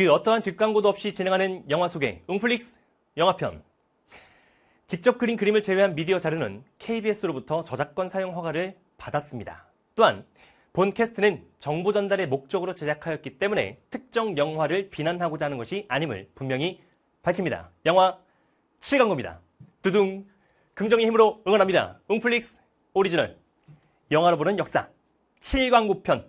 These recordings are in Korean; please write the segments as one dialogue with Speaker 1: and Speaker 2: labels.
Speaker 1: 그 어떠한 뒷광고도 없이 진행하는 영화 소개 응플릭스 영화편 직접 그린 그림을 제외한 미디어 자료는 KBS로부터 저작권 사용 허가를 받았습니다. 또한 본 캐스트는 정보 전달의 목적으로 제작하였기 때문에 특정 영화를 비난하고자 하는 것이 아님을 분명히 밝힙니다. 영화 7광고입니다. 두둥! 긍정의 힘으로 응원합니다. 응플릭스 오리지널 영화로 보는 역사 7광고편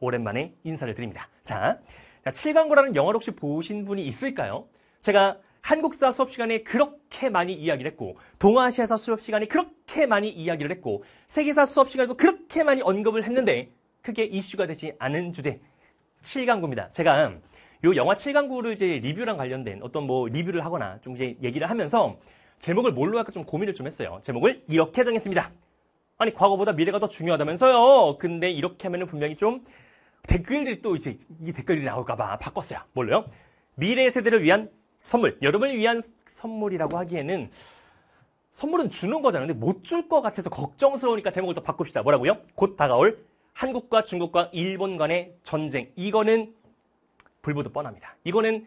Speaker 1: 오랜만에 인사를 드립니다. 자, 자, 7광고라는 영화를 혹시 보신 분이 있을까요? 제가 한국사 수업 시간에 그렇게 많이 이야기를 했고 동아시아사 수업 시간에 그렇게 많이 이야기를 했고 세계사 수업 시간에도 그렇게 많이 언급을 했는데 크게 이슈가 되지 않은 주제 칠광구입니다 제가 이 영화 칠광구를 이제 리뷰랑 관련된 어떤 뭐 리뷰를 하거나 좀 이제 얘기를 하면서 제목을 뭘로 할까 좀 고민을 좀 했어요. 제목을 이렇게 정했습니다. 아니 과거보다 미래가 더 중요하다면서요. 근데 이렇게 하면 분명히 좀 댓글들이 또 이제 이 댓글이 나올까봐 바꿨어요. 뭘로요? 미래 세대를 위한 선물. 여러분을 위한 선물이라고 하기에는 선물은 주는 거잖아요. 근데 못 줄 것 같아서 걱정스러우니까 제목을 또 바꿉시다. 뭐라고요? 곧 다가올 한국과 중국과 일본 간의 전쟁. 이거는 불보듯 뻔합니다. 이거는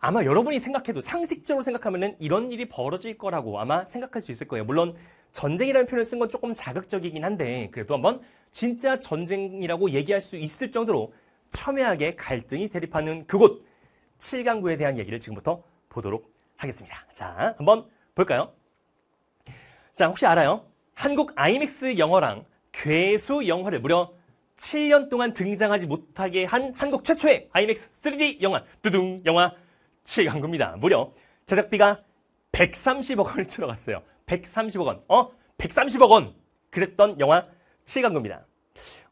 Speaker 1: 아마 여러분이 생각해도 상식적으로 생각하면은 이런 일이 벌어질 거라고 아마 생각할 수 있을 거예요. 물론 전쟁이라는 표현을 쓴 건 조금 자극적이긴 한데 그래도 한번 진짜 전쟁이라고 얘기할 수 있을 정도로 첨예하게 갈등이 대립하는 그곳 7강구에 대한 얘기를 지금부터 보도록 하겠습니다. 자, 한번 볼까요? 자, 혹시 알아요? 한국 아이맥스 영화랑 괴수 영화를 무려 7년 동안 등장하지 못하게 한 한국 최초의 아이맥스 3D 영화 두둥 영화 7강구입니다. 무려 제작비가 130억 원이 들어갔어요. 130억 원. 어? 130억 원. 그랬던 영화 7간 겁니다.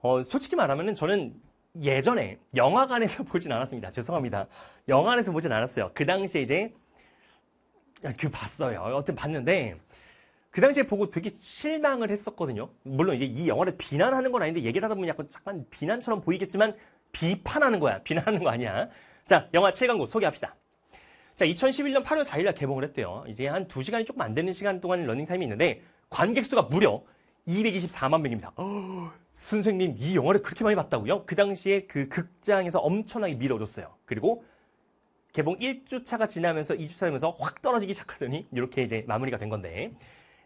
Speaker 1: 어, 솔직히 말하면 저는 예전에 영화관에서 보진 않았습니다. 죄송합니다. 영화관에서 보진 않았어요. 그 당시에 이제 아, 그 봤어요. 어쨌든 봤는데 그 당시에 보고 되게 실망을 했었거든요. 물론 이제 이 영화를 비난하는 건 아닌데 얘기를 하다 보면 약간 잠깐 비난처럼 보이겠지만 비판하는 거야. 비난하는 거 아니야. 자, 영화 7광고 소개합시다. 자, 2011년 8월 4일날 개봉을 했대요. 이제 한 2시간이 조금 안 되는 시간 동안 러닝타임이 있는데 관객수가 무려 224만 명입니다. 선생님 이 영화를 그렇게 많이 봤다고요? 그 당시에 그 극장에서 엄청나게 밀어줬어요. 그리고 개봉 1주차가 지나면서 2주차 되면서 확 떨어지기 시작하더니 이렇게 이제 마무리가 된 건데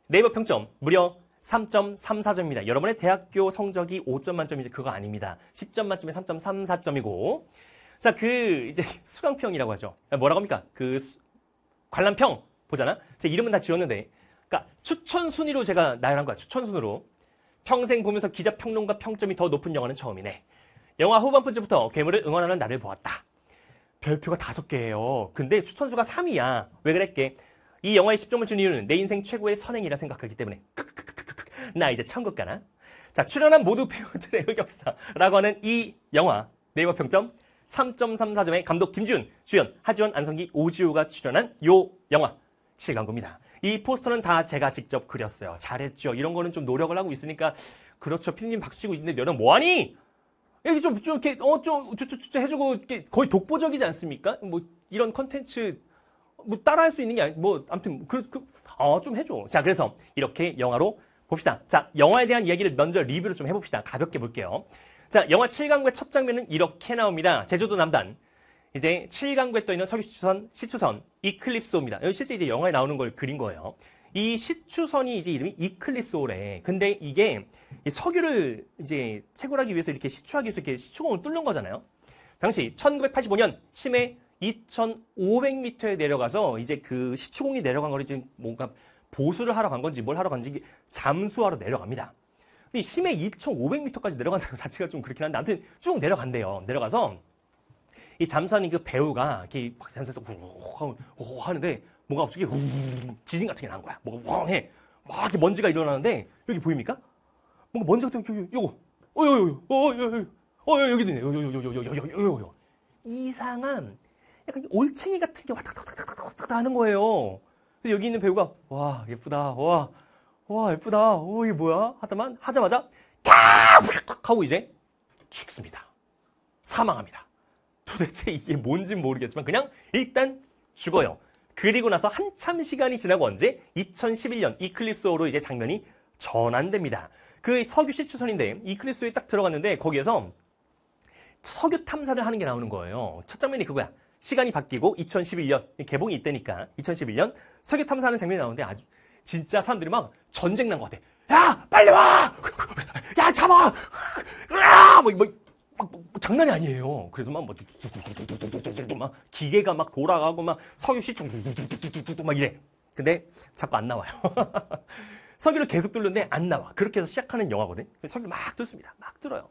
Speaker 1: 네이버 평점 무려 3.34점입니다. 여러분의 대학교 성적이 5점 만점이 지 그거 아닙니다. 10점 만점에 3.34점이고 자 그 이제 수강평이라고 하죠. 뭐라고 합니까? 그 관람평 보잖아. 제 이름은 다 지웠는데 그러니까 추천 순위로 제가 나열한 거야. 추천 순으로. 평생 보면서 기자 평론가 평점이 더 높은 영화는 처음이네. 영화 후반부쯤부터 괴물을 응원하는 나를 보았다. 별표가 다섯 개예요. 근데 추천수가 3위야왜 그랬게? 이 영화에 10점을 준 이유는 내 인생 최고의 선행이라 생각하기 때문에. 나 이제 천국 가나? 자, 출연한 모두 배우들의 흑역사라고 하는 이 영화 네이버 평점 3.34점의 감독 김지훈, 주연 하지원, 안성기, 오지호가 출연한 요 영화 7광고입니다. 이 포스터는 다 제가 직접 그렸어요. 잘했죠. 이런 거는 좀 노력을 하고 있으니까 그렇죠. 피디님 박수 치고 있는데 너는 뭐하니? 여기 좀, 좀 이렇게 어좀 쭈쭈쭈쭈 해주고 이렇게 거의 독보적이지 않습니까? 뭐 이런 컨텐츠 뭐 따라할 수 있는 게 아니 고뭐 아무튼 그, 그 어, 좀 해줘. 자 그래서 이렇게 영화로 봅시다. 자 영화에 대한 이야기를 먼저 리뷰를 좀 해봅시다. 가볍게 볼게요. 자 영화 7강의 첫 장면은 이렇게 나옵니다. 제주도 남단 이제 7강구에 떠있는 서귀 시추선, 시추선, 이클립스호입니다. 여기 실제 이제 영화에 나오는 걸 그린 거예요. 이 시추선이 이제 이름이 이클립스호래. 근데 이게 석유를 이제 채굴하기 위해서 이렇게 시추하기 위해서 이렇게 시추공을 뚫는 거잖아요. 당시 1985년 심해 2,500m에 내려가서 이제 그 시추공이 내려간 거를 지금 뭔가 보수를 하러 간 건지 뭘 하러 간지 잠수하러 내려갑니다. 심해 2,500m까지 내려간다는 자체가 좀 그렇긴 한데 아무튼 쭉 내려간대요. 내려가서 이잠수함이그 배우가 이렇게 막 잠수해서 우욱 하는데 뭔가 갑자기 우욱 지진 같은 게 난 거야. 뭐가 우엉해. 막 이렇게 먼지가 일어나는데 여기 보입니까? 뭔가 먼지 같은 게 요거 어여여 어여여 어여 여기도 있네. 요요요요요요요 이상한 약간 올챙이 같은 게 와탁탁탁탁탁 하는 거예요. 여기 있는 배우가 와 예쁘다 와와 예쁘다 오 이게 뭐야 하다만 하자마자 캬 하고 이제 죽습니다. 사망합니다. 도대체 이게 뭔진 모르겠지만 그냥 일단 죽어요. 그리고 나서 한참 시간이 지나고 언제 2011년 이클립스호로 이제 장면이 전환됩니다. 그 석유 시추선인데 이클립스에 딱 들어갔는데 거기에서 석유 탐사를 하는 게 나오는 거예요. 첫 장면이 그거야. 시간이 바뀌고 2011년 개봉이 있다니까 2011년 석유 탐사하는 장면이 나오는데 아주 진짜 사람들이 막 전쟁 난것 같아. 야 빨리 와! 야 잡아! 으아! 뭐, 뭐 장난이 아니에요. 그래서 막, 뭐, 막 기계가 막 돌아가고 막서유시막 이래. 근데 자꾸 안 나와요. 서유를 계속 뚫는데 안 나와. 그렇게 해서 시작하는 영화거든. 서유를막 뚫습니다. 막 뚫어요.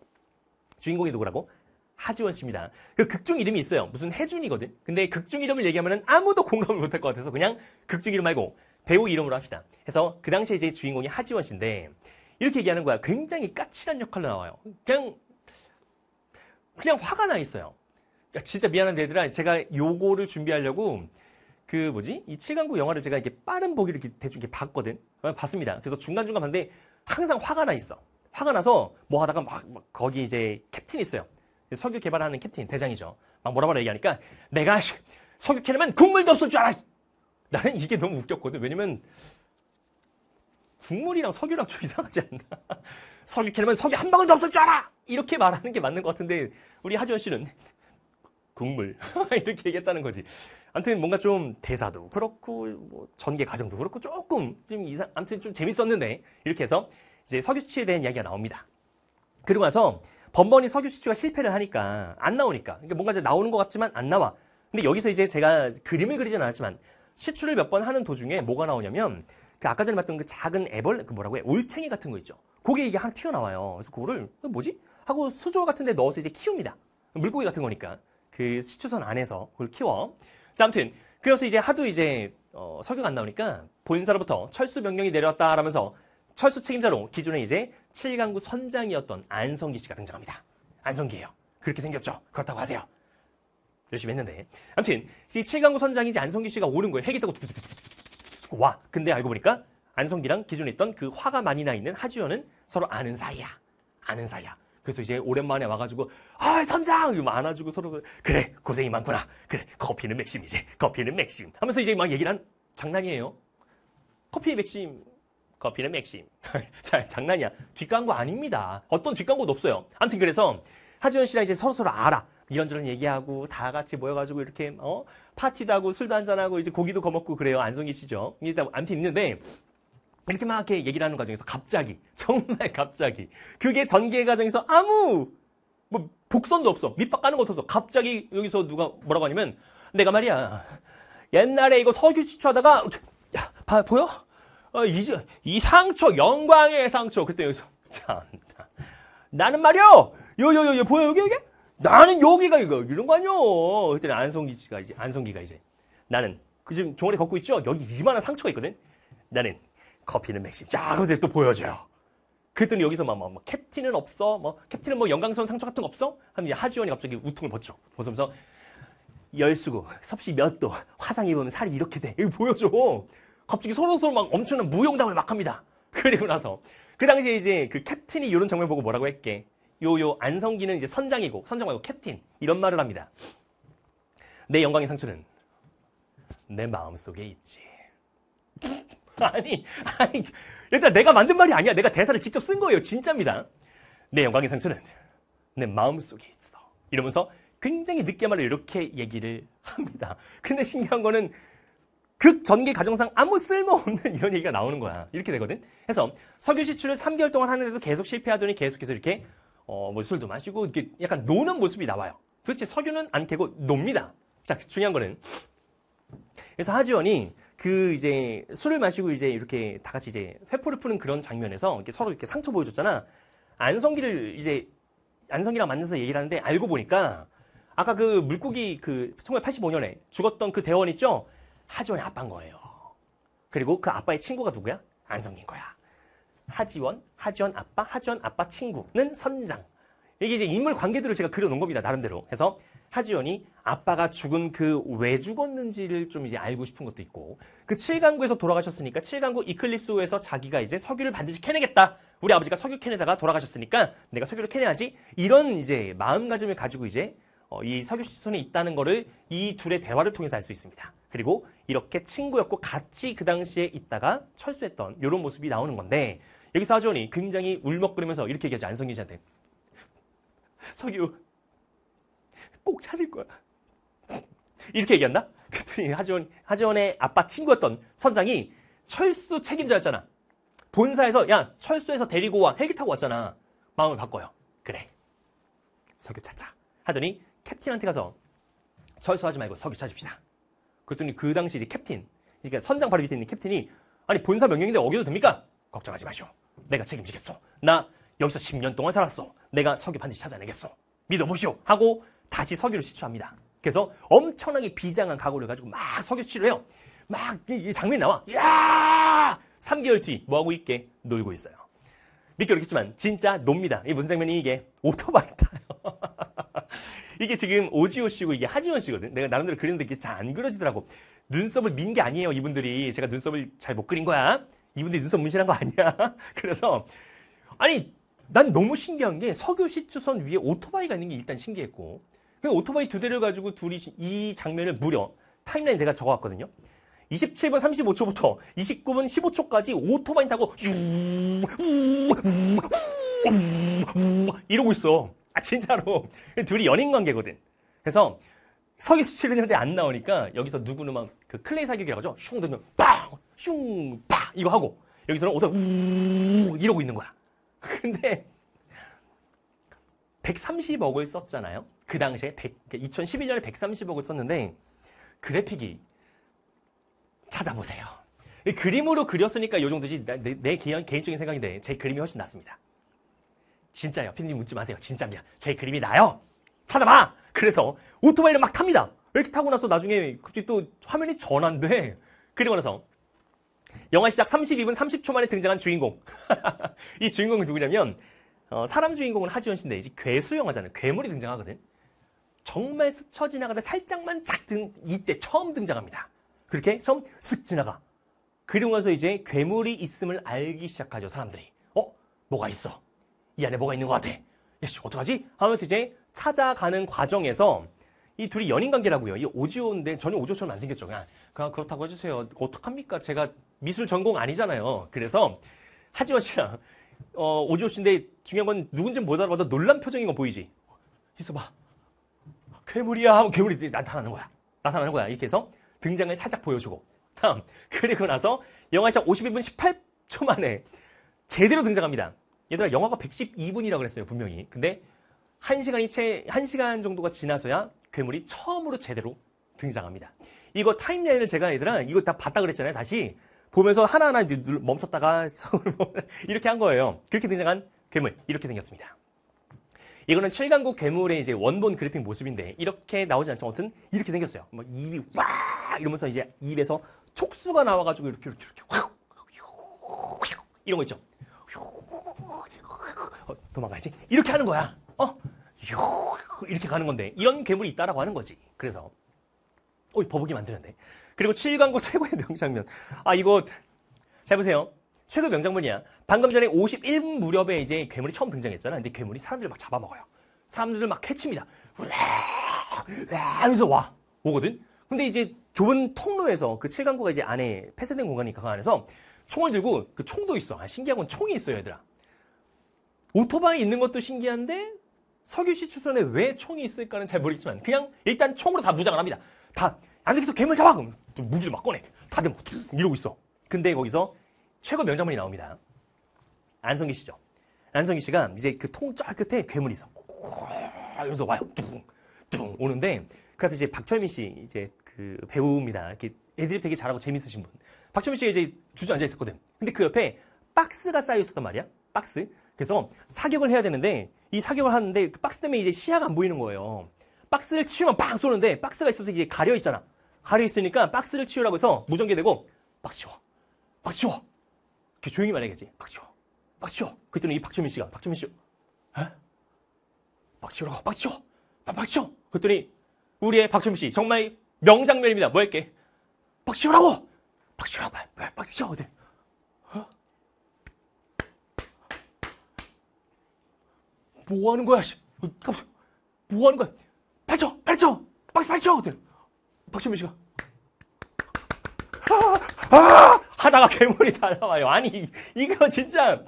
Speaker 1: 주인공이 누구라고? 하지원 씨입니다. 그 극중 이름이 있어요. 무슨 혜준이거든. 근데 극중 이름을 얘기하면 아무도 공감을 못 할 것 같아서 그냥 극중 이름 말고 배우 이름으로 합시다. 그래서 그 당시에 이제 주인공이 하지원 씨인데 이렇게 얘기하는 거야. 굉장히 까칠한 역할로 나와요. 그냥 그냥 화가 나 있어요. 야, 그러니까 진짜 미안한데 얘들아 제가 요거를 준비하려고 그 뭐지 이칠강구 영화를 제가 이렇게 빠른 보기를 이렇게 대충 이렇게 봤거든 어, 봤습니다 그래서 중간중간 봤는데 항상 화가 나 있어 화가 나서 뭐 하다가 막, 막 거기 이제 캡틴 있어요 석유 개발하는 캡틴 대장이죠 막 뭐라 뭐라 얘기하니까 내가 석유 캐내면 국물도 없을 줄 알아 나는 이게 너무 웃겼거든 왜냐면 국물이랑 석유랑 좀 이상하지 않나 석이 캐면 석이 한 방울도 없을 줄 알아! 이렇게 말하는 게 맞는 것 같은데, 우리 하지원 씨는 국물. 이렇게 얘기했다는 거지. 아무튼 뭔가 좀 대사도 그렇고, 뭐 전개 과정도 그렇고, 조금 좀 이상, 아무튼 좀 재밌었는데, 이렇게 해서 이제 석유치에 대한 이야기가 나옵니다. 그리고 나서 번번이 석유시추가 실패를 하니까 안 나오니까 그러니까 뭔가 이제 나오는 것 같지만 안 나와 근데 여기서 이제 제가 그림을 그리진 않았지만 시추를 몇 번 하는 도중에 뭐가 나오냐면 그 아까 전에 봤던 그 작은 애벌그 뭐라고 해 올챙이 같은 거 있죠 고게 이게 하나 튀어나와요. 그래서 그거를 뭐지? 하고 수조 같은 데 넣어서 이제 키웁니다. 물고기 같은 거니까. 그 시추선 안에서 그걸 키워. 자, 아무튼 그래서 이제 하도 이제 어, 석유가 안 나오니까 본사로부터 철수 명령이 내려왔다라면서 철수 책임자로 기존에 이제 칠강구 선장이었던 안성기 씨가 등장합니다. 안성기예요. 그렇게 생겼죠. 그렇다고 하세요. 열심히 했는데. 아무튼 이 7강구 선장이 이제 안성기 씨가 오는 거예요. 핵이 있다고 와. 근데 알고 보니까 안성기랑 기존에 있던 그 화가 많이 나 있는 하지연은 서로 아는 사이야. 아는 사이야. 그래서 이제 오랜만에 와가지고 아 선장 이거 안아주고 서로 그래 고생이 많구나 그래 커피는 맥심이지 커피는 맥심 하면서 이제 막 얘기를 한 장난이에요 커피 맥심 커피는 맥심 자 장난이야 뒷광고 아닙니다 어떤 뒷광고도 없어요 아무튼 그래서 하지원 씨랑 이제 서로서로 알아 이런저런 얘기하고 다 같이 모여가지고 이렇게 어 파티도 하고 술도 한잔하고 이제 고기도 거먹고 그래요 안성기 씨죠 이게 다 암튼 있는데 이렇게 막 얘기를 하는 과정에서 갑자기 정말 갑자기 그게 전개 과정에서 아무 뭐 복선도 없어 밑밥 까는 것도 없어 갑자기 여기서 누가 뭐라고 하냐면 내가 말이야 옛날에 이거 석유 추출하다가 야 봐, 보여? 어, 이, 이 상처 영광의 상처 그때 여기서 참나 나는 말이요 요요요 요, 보여 여기 여기 나는 여기가 이거 이런 거 아니요 그때는 안성기가 씨 이제 안성기가 이제 나는 그 지금 종아리 걷고 있죠 여기 이만한 상처가 있거든 나는 커피는 맥심. 자, 그래서 또 보여줘요. 그랬더니 여기서 막, 막, 막 캡틴은 없어. 뭐 캡틴은 뭐 연강선 상처 같은 거 없어? 하면 하지원이 갑자기 우통을 벗죠. 벗으면서 열수고 섭씨 몇 도, 화상 입으면 살이 이렇게 돼. 이거 보여줘. 갑자기 서로서로 막 엄청난 무용담을 막 합니다. 그리고 나서 그 당시에 이제 그 캡틴이 이런 장면 보고 뭐라고 했게. 요요 안성기는 이제 선장이고 선장 말고 캡틴 이런 말을 합니다. 내 영광의 상처는 내 마음속에 있지. 아니, 아니, 일단 내가 만든 말이 아니야. 내가 대사를 직접 쓴 거예요. 진짜입니다. 내 영광의 상처는 내 마음속에 있어. 이러면서 굉장히 늦게말로 이렇게 얘기를 합니다. 근데 신기한 거는 극전개 가정상 아무 쓸모없는 이런 얘기가 나오는 거야. 이렇게 되거든. 그래서 석유 시출을 3개월 동안 하는데도 계속 실패하더니 계속해서 이렇게 어, 뭐 술도 마시고 이렇게 약간 노는 모습이 나와요. 도대체 석유는 안 캐고 놉니다. 자, 중요한 거는 그래서 하지원이 그 이제 술을 마시고 이제 이렇게 다 같이 이제 회포를 푸는 그런 장면에서 이렇게 서로 이렇게 상처 보여줬잖아. 안성기를 이제 안성기랑 만나서 얘기를 하는데 알고 보니까 아까 그 물고기 그 1985년에 죽었던 그 대원 있죠? 하지원의 아빠인 거예요. 그리고 그 아빠의 친구가 누구야? 안성기인 거야. 하지원, 하지원 아빠, 하지원 아빠 친구는 선장. 이게 이제 인물 관계들을 제가 그려놓은 겁니다. 나름대로. 그래서 하지원이 아빠가 죽은 그 왜 죽었는지를 좀 이제 알고 싶은 것도 있고 그칠강구에서 돌아가셨으니까 칠강구 이클립스호에서 자기가 이제 석유를 반드시 캐내겠다. 우리 아버지가 석유 캐내다가 돌아가셨으니까 내가 석유를 캐내야지. 이런 이제 마음가짐을 가지고 이제 어, 이 석유 시선에 있다는 거를 이 둘의 대화를 통해서 알 수 있습니다. 그리고 이렇게 친구였고 같이 그 당시에 있다가 철수했던 이런 모습이 나오는 건데 여기서 하지원이 굉장히 울먹거리면서 이렇게 얘기하지 안성기 씨한테. 석유 꼭 찾을 거야. 이렇게 얘기한다? 그랬더니 하지원, 하지원의 아빠 친구였던 선장이 철수 책임자였잖아. 본사에서 야 철수에서 데리고 와 헬기 타고 왔잖아. 마음을 바꿔요. 그래. 석유 찾자. 하더니 캡틴한테 가서 철수하지 말고 석유 찾읍시다. 그랬더니 그 당시 이제 캡틴, 그러니까 선장 바로 밑에 있는 캡틴이 아니 본사 명령인데 어겨도 됩니까? 걱정하지 마시오. 내가 책임지겠어나 여기서 10년 동안 살았어. 내가 석유 반드시 찾아내겠어 믿어보시오. 하고 다시 석유를 시추합니다. 그래서 엄청나게 비장한 각오를 가지고 막 석유 시추를 해요. 막이 장면이 나와. 야! 3개월 뒤 뭐하고 있게? 놀고 있어요. 믿기 어렵겠지만 진짜 놉니다. 이게 무슨 장면이 이게? 오토바이 타요. 이게 지금 오지호 씨고 이게 하지원 씨거든. 내가 나름대로 그리는데 이게 잘 안 그려지더라고. 눈썹을 민 게 아니에요, 이분들이. 제가 눈썹을 잘 못 그린 거야. 이분들이 눈썹 문신한 거 아니야. 그래서 아니 난 너무 신기한 게 석유 시추선 위에 오토바이가 있는 게 일단 신기했고 그 오토바이 두 대를 가지고 둘이 이 장면을 무려 타임라인 내가 적어왔거든요. 27분 35초부터 29분 15초까지 오토바이 타고 이러고 있어. 아 진짜로 둘이 연인 관계거든. 그래서 서기 스치는데 안 나오니까 여기서 누구는 막그 클레이 사격이라고 하죠. 슝 되면 빵, 슝, 빵 이거 하고 여기서는 오토 우 이러고 있는 거야. 근데 130억을 썼잖아요. 그 당시에 100, 2011년에 130억을 썼는데 그래픽이 찾아보세요. 그림으로 그렸으니까 요 정도지 내, 내 개인, 개인적인 생각인데 제 그림이 훨씬 낫습니다. 진짜요. 피디님 묻지 마세요. 진짜입니다. 제 그림이 나요. 찾아봐. 그래서 오토바이를 막 탑니다. 이렇게 타고 나서 나중에 갑자기 또 화면이 전환돼. 그리고 나서 영화 시작 32분 30초 만에 등장한 주인공. 이 주인공은 누구냐면 어, 사람 주인공은 하지원 씨인데 이제 괴수 영화잖아요. 괴물이 등장하거든. 정말 스쳐 지나가다 살짝만 착 등, 이때 처음 등장합니다. 그렇게 처음 슥 지나가. 그리고 나서 이제 괴물이 있음을 알기 시작하죠, 사람들이. 어? 뭐가 있어? 이 안에 뭐가 있는 것 같아. 야씨, 어떡하지? 하면서 이제 찾아가는 과정에서 이 둘이 연인 관계라고요. 이 오지오인데 전혀 오지오처럼 안 생겼죠. 그냥, 그냥 그렇다고 해주세요. 어떡합니까? 제가 미술 전공 아니잖아요. 그래서 하지원 씨랑 어, 오지오 씨인데 중요한 건 누군지 못 알아봐도 놀란 표정인 거 보이지? 있어봐. 괴물이야 하면 괴물이 나타나는 거야. 나타나는 거야. 이렇게 해서 등장을 살짝 보여주고 다음 그리고 나서 영화 시작 52분 18초 만에 제대로 등장합니다. 얘들아 영화가 112분이라고 그랬어요 분명히. 근데 1시간이 채 1시간 정도가 지나서야 괴물이 처음으로 제대로 등장합니다. 이거 타임라인을 제가 얘들아 이거 다 봤다 그랬잖아요. 다시 보면서 하나하나 멈췄다가 이렇게 한 거예요. 그렇게 등장한 괴물 이렇게 생겼습니다. 이거는 7강국 괴물의 이제 원본 그래픽 모습인데 이렇게 나오지 않죠. 아무튼 이렇게 생겼어요. 막 뭐 입이 와 이러면서 이제 입에서 촉수가 나와가지고 이렇게 이렇게 이렇게 확 이런 거 있죠. 어, 도망가지 이렇게 하는 거야. 어 이렇게 가는 건데 이런 괴물이 있다라고 하는 거지. 그래서 어 버벅이 만드는데 그리고 7강국 최고의 명장면. 아 이거 잘 보세요. 최고 명장면이야. 방금 전에 51분 무렵에 이제 괴물이 처음 등장했잖아. 근데 괴물이 사람들을 막 잡아먹어요. 사람들을 막 해칩니다. 으아 하면서 와 오거든. 근데 이제 좁은 통로에서 그 7강구가 이제 안에 폐쇄된 공간이니까 그 안에서 총을 들고 그 총도 있어. 아, 신기한 건 총이 있어요, 얘들아. 오토바이 있는 것도 신기한데 석유시 추선에 왜 총이 있을까는 잘 모르겠지만 그냥 일단 총으로 다 무장을 합니다. 다 안쪽에서 괴물 잡아 그럼 무기를 막 꺼내. 다들 막 이러고 있어. 근데 거기서 최고 명장면이 나옵니다. 안성기 씨죠. 안성기 씨가 이제 그 통짜 끝에 괴물이 있어. 이러면서 와요. 뚱, 뚱 오는데 그 앞에 이제 박철민 씨 이제 그 배우입니다. 이렇게 애들이 되게 잘하고 재밌으신 분. 박철민 씨가 이제 주저앉아 있었거든. 근데 그 옆에 박스가 쌓여 있었단 말이야. 박스. 그래서 사격을 해야 되는데 이 사격을 하는데 그 박스 때문에 이제 시야가 안 보이는 거예요. 박스를 치우면 빵 쏘는데 박스가 있어서 이게 가려 있잖아. 가려 있으니까 박스를 치우라고 해서 무전기 되고 막 치워. 막 치워. 그 조용히 말해야겠지. 박지호, 박지호. 그때는 이 박지민 씨가 박지민 씨, 에? 박지호라고, 박지호, 박지호. 그랬더니 우리의 박지민 씨 정말 명장면입니다. 뭐 할게? 박지호라고, 박지호라고, 박지호. 어때? 뭐 하는 거야? 어, 뭐 하는 거야? 발쳐, 발쳐, 박지 발쳐. 네. 박수민 씨가. 아! 아! 하다가 괴물이 다 나와요. 아니, 이거 진짜,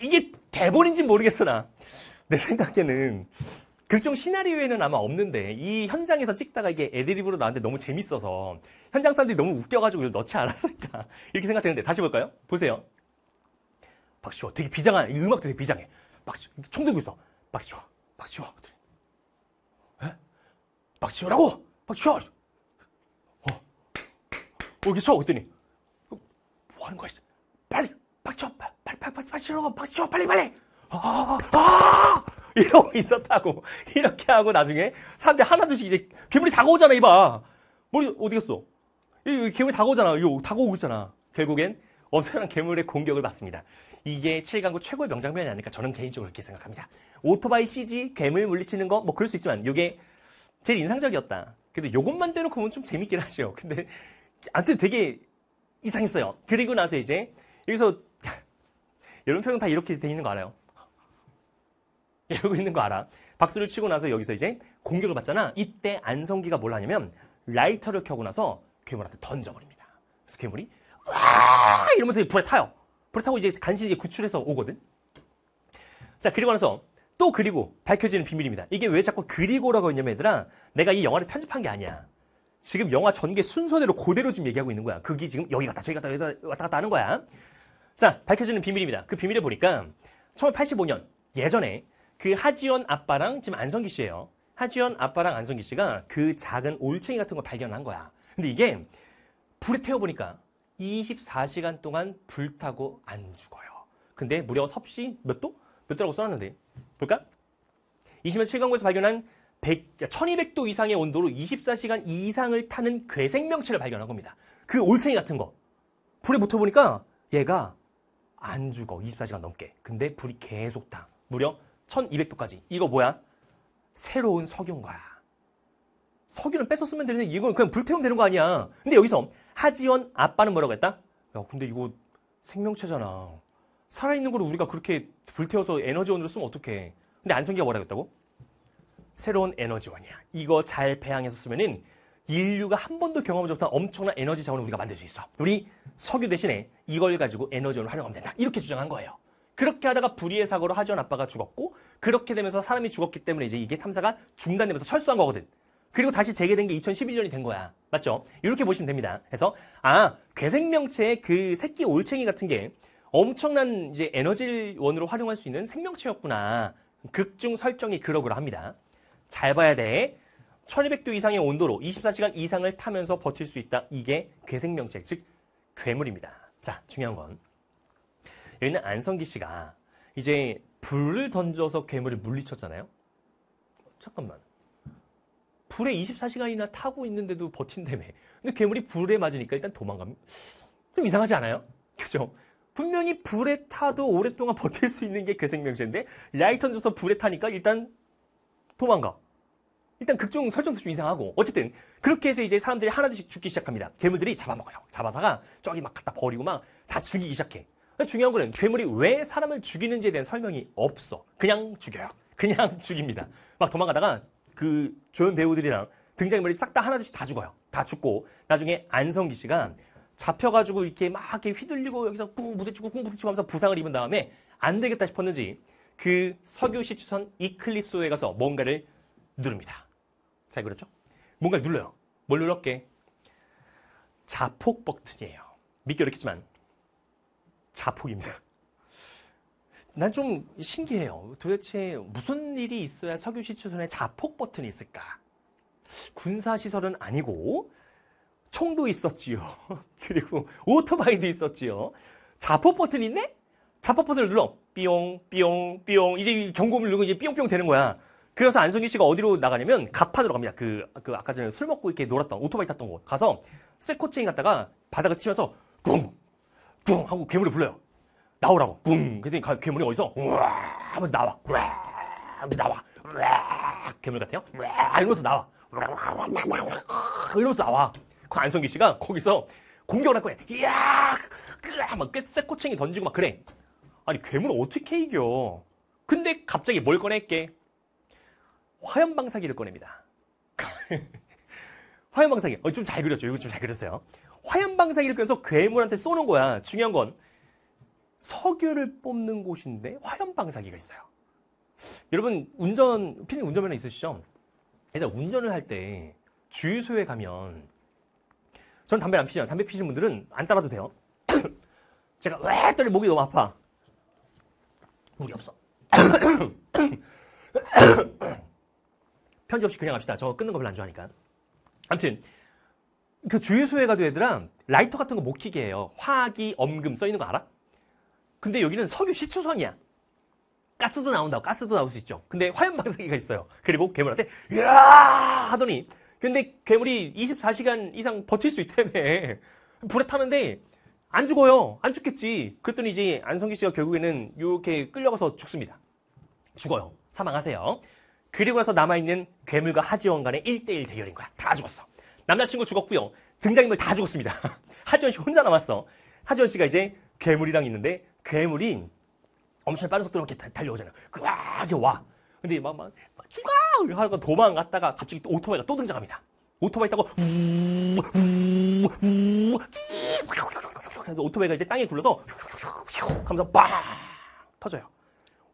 Speaker 1: 이게 대본인지 모르겠으나, 내 생각에는, 극중 시나리오에는 아마 없는데, 이 현장에서 찍다가 이게 애드립으로 나왔는데 너무 재밌어서, 현장 사람들이 너무 웃겨가지고 넣지 않았을까. 이렇게 생각되는데, 다시 볼까요? 보세요. 박시호, 되게 비장한, 음악도 되게 비장해. 박시호, 총 들고 있어. 박시호, 박시호. 예? 박시호라고! 박시호! 여기 서 그랬더니 뭐 하는 거야? 빨리 박쳐 빨리 빨리 빨리 빨리, 빨리, 박쳐 빨리 빨리 아, 아, 아, 아. 이러고 있었다고 이렇게 하고 나중에 사람들 하나둘씩 이제 괴물이 다가오잖아 이봐 머리 뭐, 어디 갔어? 이 괴물이 다가오잖아 이거 다가오고 있잖아 결국엔 엄청난 괴물의 공격을 받습니다. 이게 7강구 최고의 명장면이 아닐까 저는 개인적으로 그렇게 생각합니다. 오토바이 CG 괴물 물리치는 거 뭐 그럴 수 있지만 이게 제일 인상적이었다. 근데 요것만 대놓고 보면 좀 재밌긴 하죠. 근데 아무튼 되게 이상했어요. 그리고 나서 이제 여기서 여러분 표정 다 이렇게 돼 있는 거 알아요? 이러고 있는 거 알아. 박수를 치고 나서 여기서 이제 공격을 받잖아. 이때 안성기가 뭘 하냐면 라이터를 켜고 나서 괴물한테 던져버립니다. 그래서 괴물이 와 이러면서 불에 타요. 불에 타고 이제 간신히 구출해서 오거든. 자 그리고 나서 또 그리고 밝혀지는 비밀입니다. 이게 왜 자꾸 그리고라고 했냐면 얘들아 내가 이 영화를 편집한 게 아니야. 지금 영화 전개 순서대로 그대로 지금 얘기하고 있는 거야. 그게 지금 여기 갔다 저기 갔다 여기 갔다 왔다 갔다 하는 거야. 자, 밝혀지는 비밀입니다. 그 비밀을 보니까 1985년 예전에 그하지원 아빠랑 지금 안성기 씨예요. 하지원 아빠랑 안성기 씨가 그 작은 올챙이 같은 걸 발견한 거야. 근데 이게 불에 태워보니까 24시간 동안 불타고 안 죽어요. 근데 무려 섭씨 몇 도? 몇 도라고 써놨는데. 볼까? 20년 7광고에서 발견한 100, 1200도 그러니까 이상의 온도로 24시간 이상을 타는 괴생명체를 발견한 겁니다. 그 올챙이 같은 거. 불에 붙어보니까 얘가 안 죽어. 24시간 넘게. 근데 불이 계속 타. 무려 1200도까지. 이거 뭐야? 새로운 석유인 가 석유는 뺏었으면 되는데 이건 그냥 불태우면 되는 거 아니야. 근데 여기서 하지원 아빠는 뭐라고 했다? 야, 근데 이거 생명체잖아. 살아있는 걸 우리가 그렇게 불태워서 에너지원으로 쓰면 어떡해. 근데 안성기가 뭐라고 했다고? 새로운 에너지원이야. 이거 잘 배양해서 쓰면은 인류가 한 번도 경험하지 못한 엄청난 에너지 자원을 우리가 만들 수 있어. 우리 석유 대신에 이걸 가지고 에너지원을 활용하면 된다. 이렇게 주장한 거예요. 그렇게 하다가 불의의 사고로 하지원 아빠가 죽었고 그렇게 되면서 사람이 죽었기 때문에 이제 이게 탐사가 중단되면서 철수한 거거든. 그리고 다시 재개된 게 2011년이 된 거야. 맞죠? 이렇게 보시면 됩니다. 그래서 아 괴생명체의 그 새끼 올챙이 같은 게 엄청난 이제 에너지원으로 활용할 수 있는 생명체였구나. 극중 설정이 그러고러 합니다. 잘 봐야 돼. 1200도 이상의 온도로 24시간 이상을 타면서 버틸 수 있다. 이게 괴생명체, 즉 괴물입니다. 자, 중요한 건 여기는 안성기 씨가 이제 불을 던져서 괴물을 물리쳤잖아요. 잠깐만. 불에 24시간이나 타고 있는데도 버틴다며. 근데 괴물이 불에 맞으니까 일단 도망가면좀 이상하지 않아요? 그죠? 분명히 불에 타도 오랫동안 버틸 수 있는 게 괴생명체인데 라이턴 줘서 불에 타니까 일단 도망가. 일단 극중 설정도 좀 이상하고 어쨌든 그렇게 해서 이제 사람들이 하나둘씩 죽기 시작합니다. 괴물들이 잡아먹어요. 잡아다가 저기 막 갖다 버리고 막 다 죽이기 시작해. 중요한 거는 괴물이 왜 사람을 죽이는지에 대한 설명이 없어. 그냥 죽여요. 그냥 죽입니다. 막 도망가다가 그 조연 배우들이랑 등장인물이 싹 다 하나둘씩 다 죽어요. 다 죽고 나중에 안성기 씨가 잡혀가지고 이렇게 막 이렇게 휘둘리고 여기서 쿵 부딪히고 쿵 부딪히고 하면서 부상을 입은 다음에 안 되겠다 싶었는지 그 석유시 추선 이클립스에 가서 뭔가를 누릅니다. 잘그렇죠 뭔가를 눌러요. 뭘 눌렀게? 자폭 버튼이에요. 믿기 어렵겠지만 자폭입니다. 난 좀 신기해요. 도대체 무슨 일이 있어야 석유시 추선에 자폭 버튼이 있을까? 군사시설은 아니고 총도 있었지요. 그리고 오토바이도 있었지요. 자폭 버튼 있네? 자폭 버튼을 눌러. 삐용 삐용 삐용 이제 경고음을 누르고 이제 삐용 되는 거야. 그래서 안성기 씨가 어디로 나가냐면 갑판으로 갑니다. 그, 그 아까 전에 술 먹고 이렇게 놀았던 오토바이 탔던 곳 가서 쇠코체인 갔다가 바닥을 치면서 뿅뿅 하고 괴물을 불러요. 나오라고. 뿅. 그랬더니 괴물이 어디서 우와! 하면서 나와. 우와! 하면서 나와. 우와! 괴물 같아요. 우와! 이러면서 나와. 이러면서 나와. 그 안성기 씨가 거기서 공격을 할 거예요. 이야! 막 그, 그, 그 쇠코챙이 던지고 막 그래. 아니 괴물 어떻게 이겨? 근데 갑자기 뭘 꺼낼게? 화염방사기를 꺼냅니다. 화염방사기. 어, 좀 잘 그렸죠? 이거 좀 잘 그렸어요. 화염방사기를 꺼내서 괴물한테 쏘는 거야. 중요한 건 석유를 뽑는 곳인데 화염방사기가 있어요. 여러분 운전, 피님 운전면허 있으시죠? 일단 운전을 할 때 주유소에 가면 저는 담배를 안 피지만 담배 피시는 분들은 안 따라도 돼요. 제가 왜 떨리 목이 너무 아파. 물이 없어. 편지 없이 그냥 갑시다. 저 끊는 거 별로 안 좋아하니까. 아무튼 그 주유소에 가도 애들랑 라이터 같은 거 못 키게 해요. 화기, 엄금 써 있는 거 알아? 근데 여기는 석유 시추선이야. 가스도 나온다고 가스도 나올 수 있죠. 근데 화염 방사기가 있어요. 그리고 괴물한테 야 하더니 근데 괴물이 24시간 이상 버틸 수 있다며. 불에 타는데 안 죽어요. 안 죽겠지. 그랬더니 이제 안성기 씨가 결국에는 이렇게 끌려가서 죽습니다. 죽어요. 사망하세요. 그리고 나서 남아있는 괴물과 하지원 간의 1대1 대결인 거야. 다 죽었어. 남자친구 죽었고요. 등장인물 다 죽었습니다. 하지원 씨 혼자 남았어. 하지원 씨가 이제 괴물이랑 있는데 괴물이 엄청 빠른 속도로 이렇게 달려오잖아요. 그렇게 와. 근데 막, 막, 막 죽어! 하고 도망갔다가 갑자기 또 오토바이가 또 등장합니다. 오토바이 타고 우우 우우 우우 해서 오토바이가 이제 땅에 굴러서 휙휙휙 하면서 빵 터져요.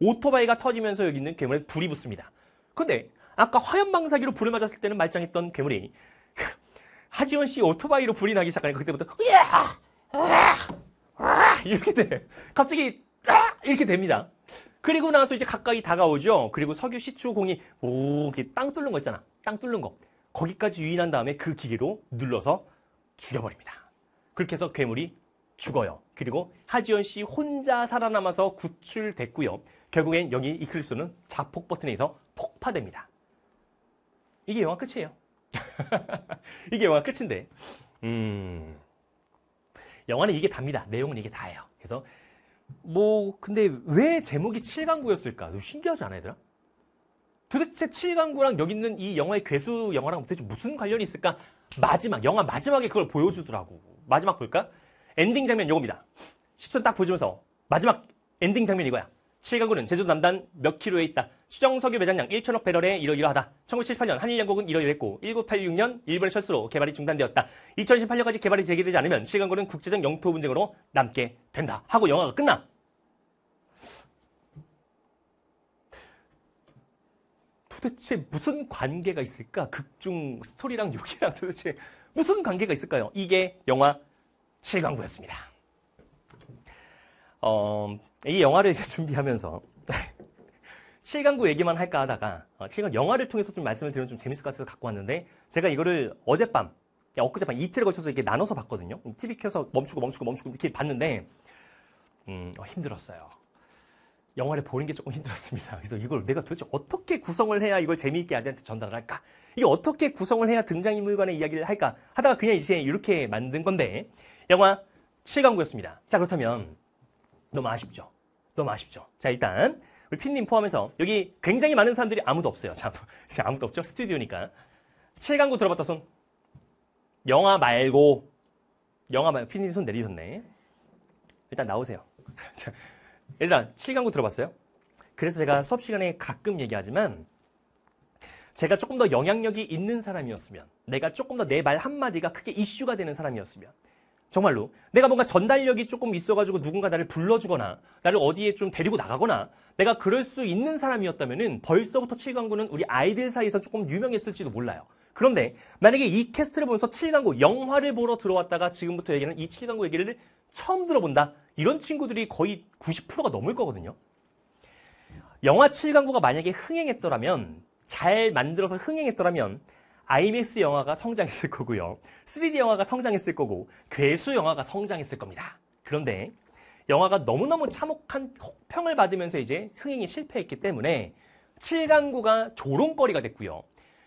Speaker 1: 오토바이가 터지면서 여기 있는 괴물에 불이 붙습니다. 근데 아까 화염방사기로 불을 맞았을 때는 말짱했던 괴물이 하지원 씨 오토바이로 불이 나기 시작하니까 그때부터 으아! 으아! 으아! 이렇게 돼. 갑자기 이렇게 됩니다. 그리고 나서 이제 가까이 다가오죠. 그리고 석유 시추공이 우 이렇게 땅 뚫는 거 있잖아. 땅 뚫는 거. 거기까지 유인한 다음에 그 기계로 눌러서 죽여버립니다. 그렇게 해서 괴물이 죽어요. 그리고 하지원씨 혼자 살아남아서 구출됐고요. 결국엔 여기 이클립스는 자폭 버튼에서 폭파됩니다. 이게 영화 끝이에요. 이게 영화 끝인데, 음, 영화는 이게 답니다. 내용은 이게 다예요. 그래서 뭐 근데 왜 제목이 7강구였을까? 신기하지 않아 얘들아? 도대체 7강구랑 여기 있는 이 영화의 괴수 영화랑 도대체 무슨 관련이 있을까? 마지막 영화 마지막에 그걸 보여주더라고. 마지막 볼까? 엔딩 장면 요겁니다. 시선 딱 보여주면서 마지막 엔딩 장면 이거야. 7가구는 제주도 남단 몇 킬로에 있다. 수정 석유 매장량 1천억 배럴에 이러이러하다. 1978년 한일 연국은 이러이러했고 1986년 일본의 철수로 개발이 중단되었다. 2018년까지 개발이 재개되지 않으면 7가구는 국제적 영토 분쟁으로 남게 된다. 하고 영화가 끝나. 도대체 무슨 관계가 있을까? 극중 스토리랑 여기랑 도대체 무슨 관계가 있을까요? 이게 영화 7광구였습니다. 어, 이 영화를 이제 준비하면서 7광구 얘기만 할까 하다가 7강 어, 영화를 통해서 좀 말씀을 드리면 좀 재밌을 것 같아서 갖고 왔는데 제가 이거를 어젯밤, 엊그제밤 이틀에 걸쳐서 이렇게 나눠서 봤거든요. TV 켜서 멈추고 멈추고 멈추고 이렇게 봤는데 음, 어, 힘들었어요. 영화를 보는 게 조금 힘들었습니다. 그래서 이걸 내가 도대체 어떻게 구성을 해야 이걸 재미있게 아들한테 전달을 할까? 이게 어떻게 구성을 해야 등장인물 간의 이야기를 할까? 하다가 그냥 이제 이렇게 만든 건데 영화 7강구였습니다. 자, 그렇다면 너무 아쉽죠. 너무 아쉽죠. 자, 일단 우리 핀님 포함해서 여기 굉장히 많은 사람들이 아무도 없어요. 자, 뭐, 아무도 없죠. 스튜디오니까. 7강구 들어봤다 손. 영화 말고 영화 말고 핀님 손 내리셨네. 일단 나오세요. 얘들아, 7강구 들어봤어요? 그래서 제가 수업 시간에 가끔 얘기하지만 제가 조금 더 영향력이 있는 사람이었으면 내가 조금 더 내 말 한마디가 크게 이슈가 되는 사람이었으면 정말로 내가 뭔가 전달력이 조금 있어가지고 누군가 나를 불러주거나 나를 어디에 좀 데리고 나가거나 내가 그럴 수 있는 사람이었다면은 벌써부터 칠광구는 우리 아이들 사이에서 조금 유명했을지도 몰라요. 그런데 만약에 이 캐스트를 보면서 칠광구 영화를 보러 들어왔다가 지금부터 얘기하는 이칠광구 얘기를 처음 들어본다 이런 친구들이 거의 90%가 넘을 거거든요. 영화 칠광구가 만약에 흥행했더라면 잘 만들어서 흥행했더라면 IMAX 영화가 성장했을 거고요. 3D 영화가 성장했을 거고 괴수 영화가 성장했을 겁니다. 그런데 영화가 너무너무 참혹한 혹평을 받으면서 이제 흥행이 실패했기 때문에 7강구가 조롱거리가 됐고요.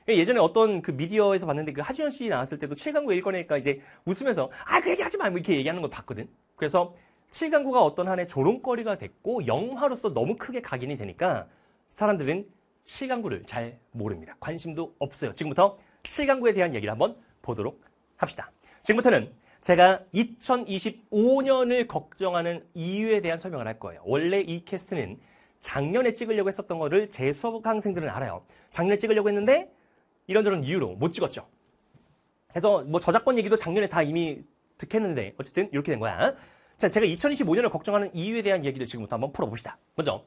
Speaker 1: 예전에 어떤 그 미디어에서 봤는데 그하지원씨 나왔을 때도 7강구 일거니까 이제 웃으면서 아, 그 얘기 하지 마! 뭐 이렇게 얘기하는 걸 봤거든. 그래서 7강구가 어떤 한 해 조롱거리가 됐고 영화로서 너무 크게 각인이 되니까 사람들은 7강구를 잘 모릅니다. 관심도 없어요. 지금부터 7강구에 대한 얘기를 한번 보도록 합시다. 지금부터는 제가 2025년을 걱정하는 이유에 대한 설명을 할 거예요. 원래 이 캐스트는 작년에 찍으려고 했었던 거를 재 수업 학생들은 알아요. 작년에 찍으려고 했는데 이런저런 이유로 못 찍었죠. 그래서 뭐 저작권 얘기도 작년에 다 이미 듣겠는데 어쨌든 이렇게 된 거야. 자, 제가 2025년을 걱정하는 이유에 대한 얘기를 지금부터 한번 풀어봅시다. 먼저,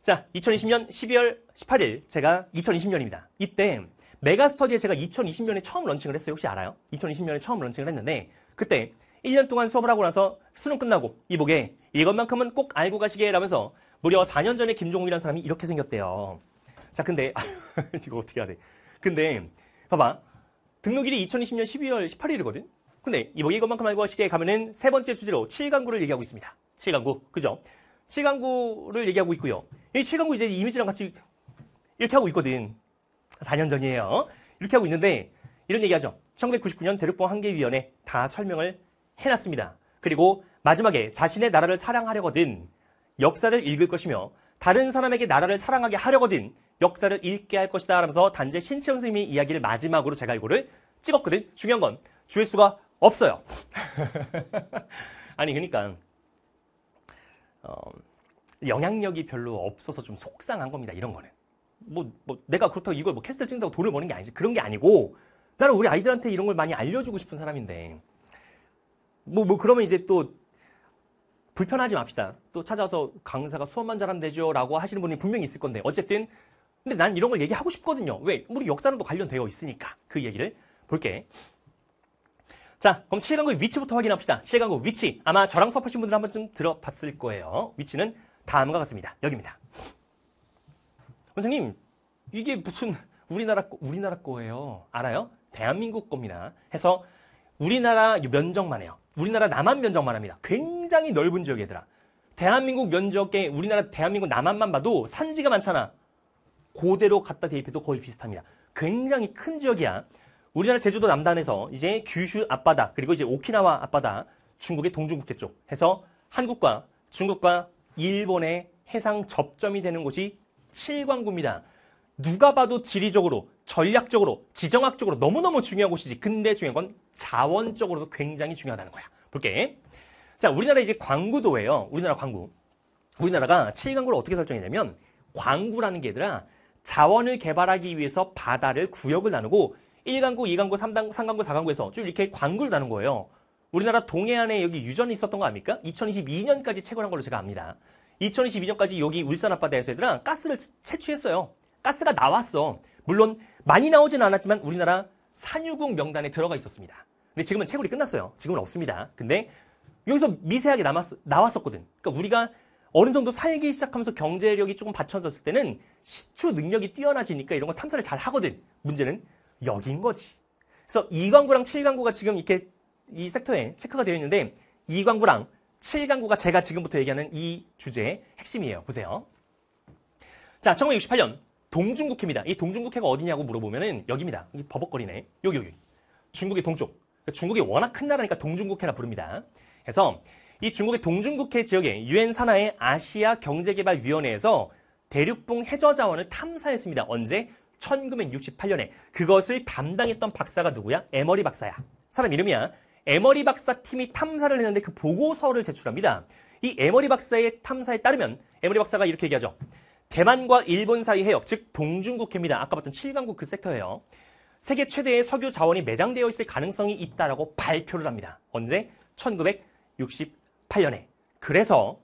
Speaker 1: 자, 2020년 12월 18일 제가 2020년입니다. 이때 메가스터디에 제가 2020년에 처음 런칭을 했어요. 혹시 알아요? 2020년에 처음 런칭을 했는데 그때 1년 동안 수업을 하고 나서 수능 끝나고 이보게 이것만큼은 꼭 알고 가시게 라면서 무려 4년 전에 김종욱이라는 사람이 이렇게 생겼대요. 자, 근데 이거 어떻게 해야 돼? 근데 봐봐. 등록일이 2020년 12월 18일이거든. 근데 이복 이것만큼 알고 가시게 가면은 세 번째 주제로 7강구를 얘기하고 있습니다. 7강구. 그죠? 7강구를 얘기하고 있고요. 이 7강구 이제 이미지랑 같이 이렇게 하고 있거든. 4년 전이에요. 이렇게 하고 있는데 이런 얘기하죠. 1999년 대륙봉 한계위원회 다 설명을 해놨습니다. 그리고 마지막에 자신의 나라를 사랑하려거든 역사를 읽을 것이며 다른 사람에게 나라를 사랑하게 하려거든 역사를 읽게 할 것이다 하면서 단지 신채원 선생님이 이야기를 마지막으로 제가 이거를 찍었거든. 중요한 건 조회수가 없어요. 아니 그러니까 어, 영향력이 별로 없어서 좀 속상한 겁니다. 이런 거는. 뭐, 뭐 내가 그렇다고 이걸 뭐 캐스트를 찍는다고 돈을 버는 게 아니지. 그런 게 아니고 나는 우리 아이들한테 이런 걸 많이 알려주고 싶은 사람인데 뭐, 뭐 그러면 이제 또 불편하지 맙시다. 또 찾아서 강사가 수업만 잘하면 되죠. 라고 하시는 분이 분명히 있을 건데 어쨌든 근데 난 이런 걸 얘기하고 싶거든요. 왜? 우리 역사랑도 관련되어 있으니까 그 얘기를 볼게. 자, 그럼 7강구 위치부터 확인합시다. 7강구 위치. 아마 저랑 수업하신 분들 한 번쯤 들어봤을 거예요. 위치는 다음과 같습니다. 여기입니다. 선생님, 이게 무슨 우리나라, 우리나라 거예요. 알아요? 대한민국 겁니다. 해서 우리나라 면적만 해요. 우리나라 남한 면적만 합니다. 굉장히 넓은 지역 얘들아. 대한민국 면적에 우리나라 대한민국 남한만 봐도 산지가 많잖아. 고대로 갖다 대입해도 거의 비슷합니다. 굉장히 큰 지역이야. 우리나라 제주도 남단에서 이제 규슈 앞바다 그리고 이제 오키나와 앞바다 중국의 동중국해 쪽 해서 한국과 중국과 일본의 해상 접점이 되는 곳이 칠광구입니다 누가 봐도 지리적으로, 전략적으로, 지정학적으로 너무너무 중요한 곳이지. 근데 중요한 건 자원적으로도 굉장히 중요하다는 거야. 볼게. 자, 우리나라 이제 광구도예요. 우리나라 광구. 우리나라가 칠광구를 어떻게 설정했냐면 광구라는 게 얘들아 자원을 개발하기 위해서 바다를 구역을 나누고 1광구2광구 3강, 3광구4광구에서쭉 이렇게 광구를 나눈 거예요. 우리나라 동해안에 여기 유전이 있었던 거 아닙니까? 2022년까지 채굴한 걸로 제가 압니다. 2022년까지 여기 울산 앞바다에서 얘들아 가스를 채취했어요. 가스가 나왔어. 물론 많이 나오진 않았지만 우리나라 산유국 명단에 들어가 있었습니다. 근데 지금은 채굴이 끝났어요. 지금은 없습니다. 근데 여기서 미세하게 남았, 나왔었거든. 그러니까 우리가 어느 정도 살기 시작하면서 경제력이 조금 받쳐졌을 때는 시추 능력이 뛰어나지니까 이런 거 탐사를 잘 하거든. 문제는 여긴 거지. 그래서 2광구랑 7광구가 지금 이렇게 이 섹터에 체크가 되어 있는데 2광구랑 7강구가 제가 지금부터 얘기하는 이 주제의 핵심이에요. 보세요. 자, 1968년 동중국해입니다. 이 동중국해가 어디냐고 물어보면은 여기입니다. 이 버벅거리네. 여기 여기. 중국의 동쪽. 그러니까 중국이 워낙 큰 나라니까 동중국해라 부릅니다. 그래서 이 중국의 동중국해 지역에 유엔 산하의 아시아 경제개발위원회에서 대륙붕 해저 자원을 탐사했습니다. 언제? 1968년에 그것을 담당했던 박사가 누구야? 에머리 박사야. 사람 이름이야. 에머리 박사 팀이 탐사를 했는데 그 보고서를 제출합니다. 이 에머리 박사의 탐사에 따르면 에머리 박사가 이렇게 얘기하죠. 대만과 일본 사이 해역, 즉 동중국해입니다. 아까 봤던 칠강국그 섹터예요. 세계 최대의 석유 자원이 매장되어 있을 가능성이 있다라고 발표를 합니다. 언제? 1968년에. 그래서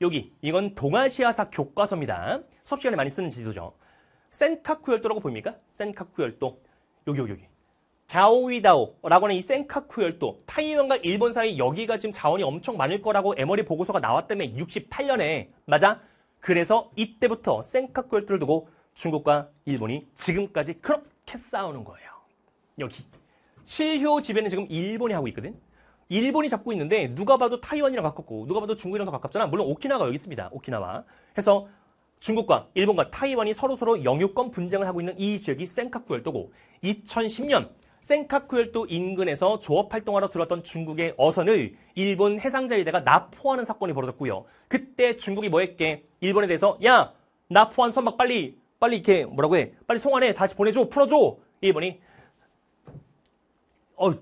Speaker 1: 여기 이건 동아시아사 교과서입니다. 수업 시간에 많이 쓰는 지도죠. 센카쿠 열도라고 보입니까? 센카쿠 열도. 여기 여기 여기. 자오위다오라고 하는 이 센카쿠 열도 타이완과 일본 사이 여기가 지금 자원이 엄청 많을 거라고 에머리 e 보고서가 나왔다며 68년에 맞아? 그래서 이때부터 센카쿠 열도를 두고 중국과 일본이 지금까지 그렇게 싸우는 거예요. 여기 실효 지배는 지금 일본이 하고 있거든. 일본이 잡고 있는데 누가 봐도 타이완이랑 가깝고 누가 봐도 중국이랑 더 가깝잖아. 물론 오키나가 와 여기 있습니다. 오키나와. 해서 중국과 일본과 타이완이 서로서로 영유권 분쟁을 하고 있는 이 지역이 센카쿠 열도고 2010년 센카쿠열도 인근에서 조업 활동하러 들어왔던 중국의 어선을 일본 해상자위대가 납포하는 사건이 벌어졌고요. 그때 중국이 뭐 했게? 일본에 대해서 야 납포한 선박 빨리 빨리 이렇게 뭐라고 해? 빨리 송환해 다시 보내줘 풀어줘. 일본이 어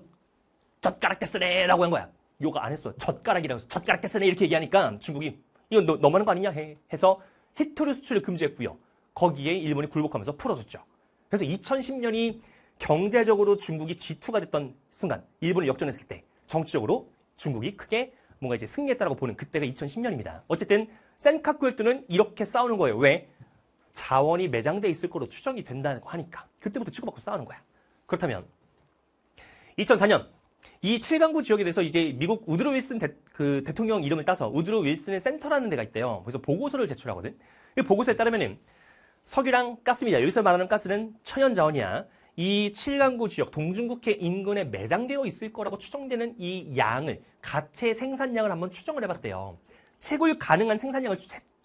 Speaker 1: 젓가락 됐으네라고 한 거야. 요가 안 했어. 젓가락이라고 해서 젓가락 됐으네 이렇게 얘기하니까 중국이 이건 너, 너무하는 거 아니냐 해, 해서 히토류 수출을 금지했고요. 거기에 일본이 굴복하면서 풀어줬죠. 그래서 2010년이 경제적으로 중국이 G2가 됐던 순간 일본을 역전했을 때 정치적으로 중국이 크게 뭔가 이제 승리했다라고 보는 그때가 2010년입니다. 어쨌든 센카쿠 열도는 이렇게 싸우는 거예요. 왜? 자원이 매장돼 있을 거로 추정이 된다고 하니까 그때부터 치고받고 싸우는 거야. 그렇다면 2004년 이칠강구 지역에 대해서 이제 미국 우드로 윌슨 대, 그 통령 이름을 따서 우드로 윌슨의 센터라는 데가 있대요. 그래서 보고서를 제출하거든. 이 그 보고서에 따르면 석유랑 가스입니다. 여기서 말하는 가스는 천연 자원이야. 이칠강구 지역 동중국해 인근에 매장되어 있을 거라고 추정되는 이 양을 가채 생산량을 한번 추정을 해봤대요. 채굴 가능한 생산량을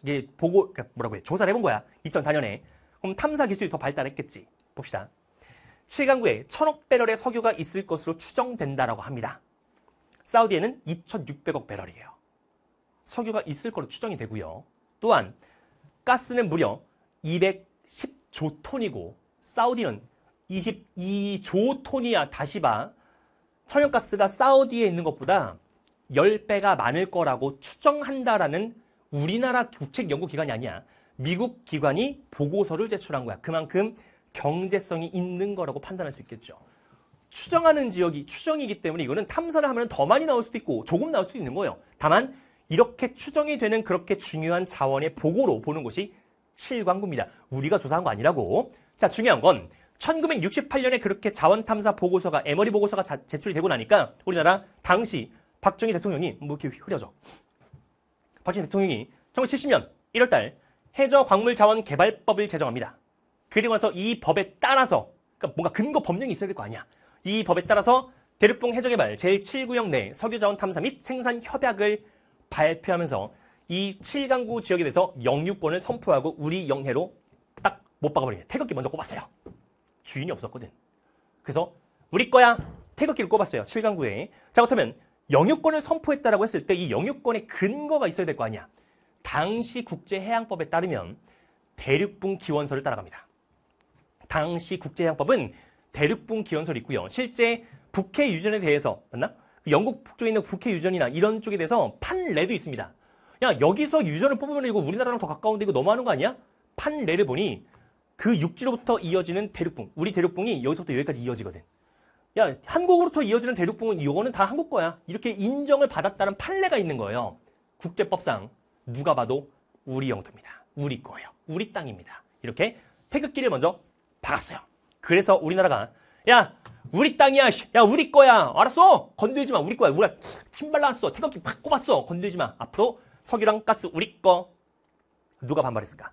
Speaker 1: 이게 보고 그러니까 뭐라고 해 조사를 해본 거야 2004년에 그럼 탐사 기술이 더 발달했겠지 봅시다. 칠강구에 천억 배럴의 석유가 있을 것으로 추정된다라고 합니다. 사우디에는 2,600억 배럴이에요. 석유가 있을 것으로 추정이 되고요. 또한 가스는 무려 210조 톤이고 사우디는 22조 톤이야 다시바 천연가스가 사우디에 있는 것보다 10배가 많을 거라고 추정한다라는 우리나라 국책연구기관이 아니야. 미국 기관이 보고서를 제출한 거야. 그만큼 경제성이 있는 거라고 판단할 수 있겠죠. 추정하는 지역이 추정이기 때문에 이거는 탐사를 하면 더 많이 나올 수도 있고 조금 나올 수도 있는 거예요. 다만 이렇게 추정이 되는 그렇게 중요한 자원의 보고로 보는 곳이 칠광구입니다. 우리가 조사한 거 아니라고. 자, 중요한 건 1968년에 그렇게 자원탐사 보고서가 에머리 보고서가 자, 제출되고 나니까 우리나라 당시 박정희 대통령이 뭐 이렇게 흐려져. 박정희 대통령이 1970년 1월달 해저 광물 자원 개발법을 제정합니다. 그리고 나서 이 법에 따라서 그러니까 뭔가 근거 법령이 있어야 될 거 아니야. 이 법에 따라서 대륙봉 해저개발 제7구역 내 석유자원 탐사 및 생산 협약을 발표하면서 이 7강구 지역에 대해서 영유권을 선포하고 우리 영해로 딱 못 박아버리게 태극기 먼저 꼽았어요. 주인이 없었거든. 그래서 우리 거야 태극기를 꼽았어요. 7강구에. 자 그렇다면 영유권을 선포했다라고 했을 때 이 영유권의 근거가 있어야 될 거 아니야. 당시 국제해양법에 따르면 대륙붕 기원설을 따라갑니다. 당시 국제해양법은 대륙붕 기원설이 있고요. 실제 북해 유전에 대해서 맞나? 영국 북쪽에 있는 북해 유전이나 이런 쪽에 대해서 판례도 있습니다. 야 여기서 유전을 뽑으면 이거 우리나라랑 더 가까운데 이거 너무하는 거 아니야? 판례를 보니 그 육지로부터 이어지는 대륙붕. 우리 대륙붕이 여기서부터 여기까지 이어지거든. 야, 한국으로부터 이어지는 대륙붕은 이거는 다 한국 거야. 이렇게 인정을 받았다는 판례가 있는 거예요. 국제법상 누가 봐도 우리 영토입니다. 우리 거예요. 우리 땅입니다. 이렇게 태극기를 먼저 박았어요. 그래서 우리나라가 야 우리 땅이야 야 우리 거야 알았어 건들지 마 우리 거야 우리가 침발 나왔어 태극기 팍 꼽았어 건들지 마 앞으로 석유랑 가스 우리 거 누가 반발했을까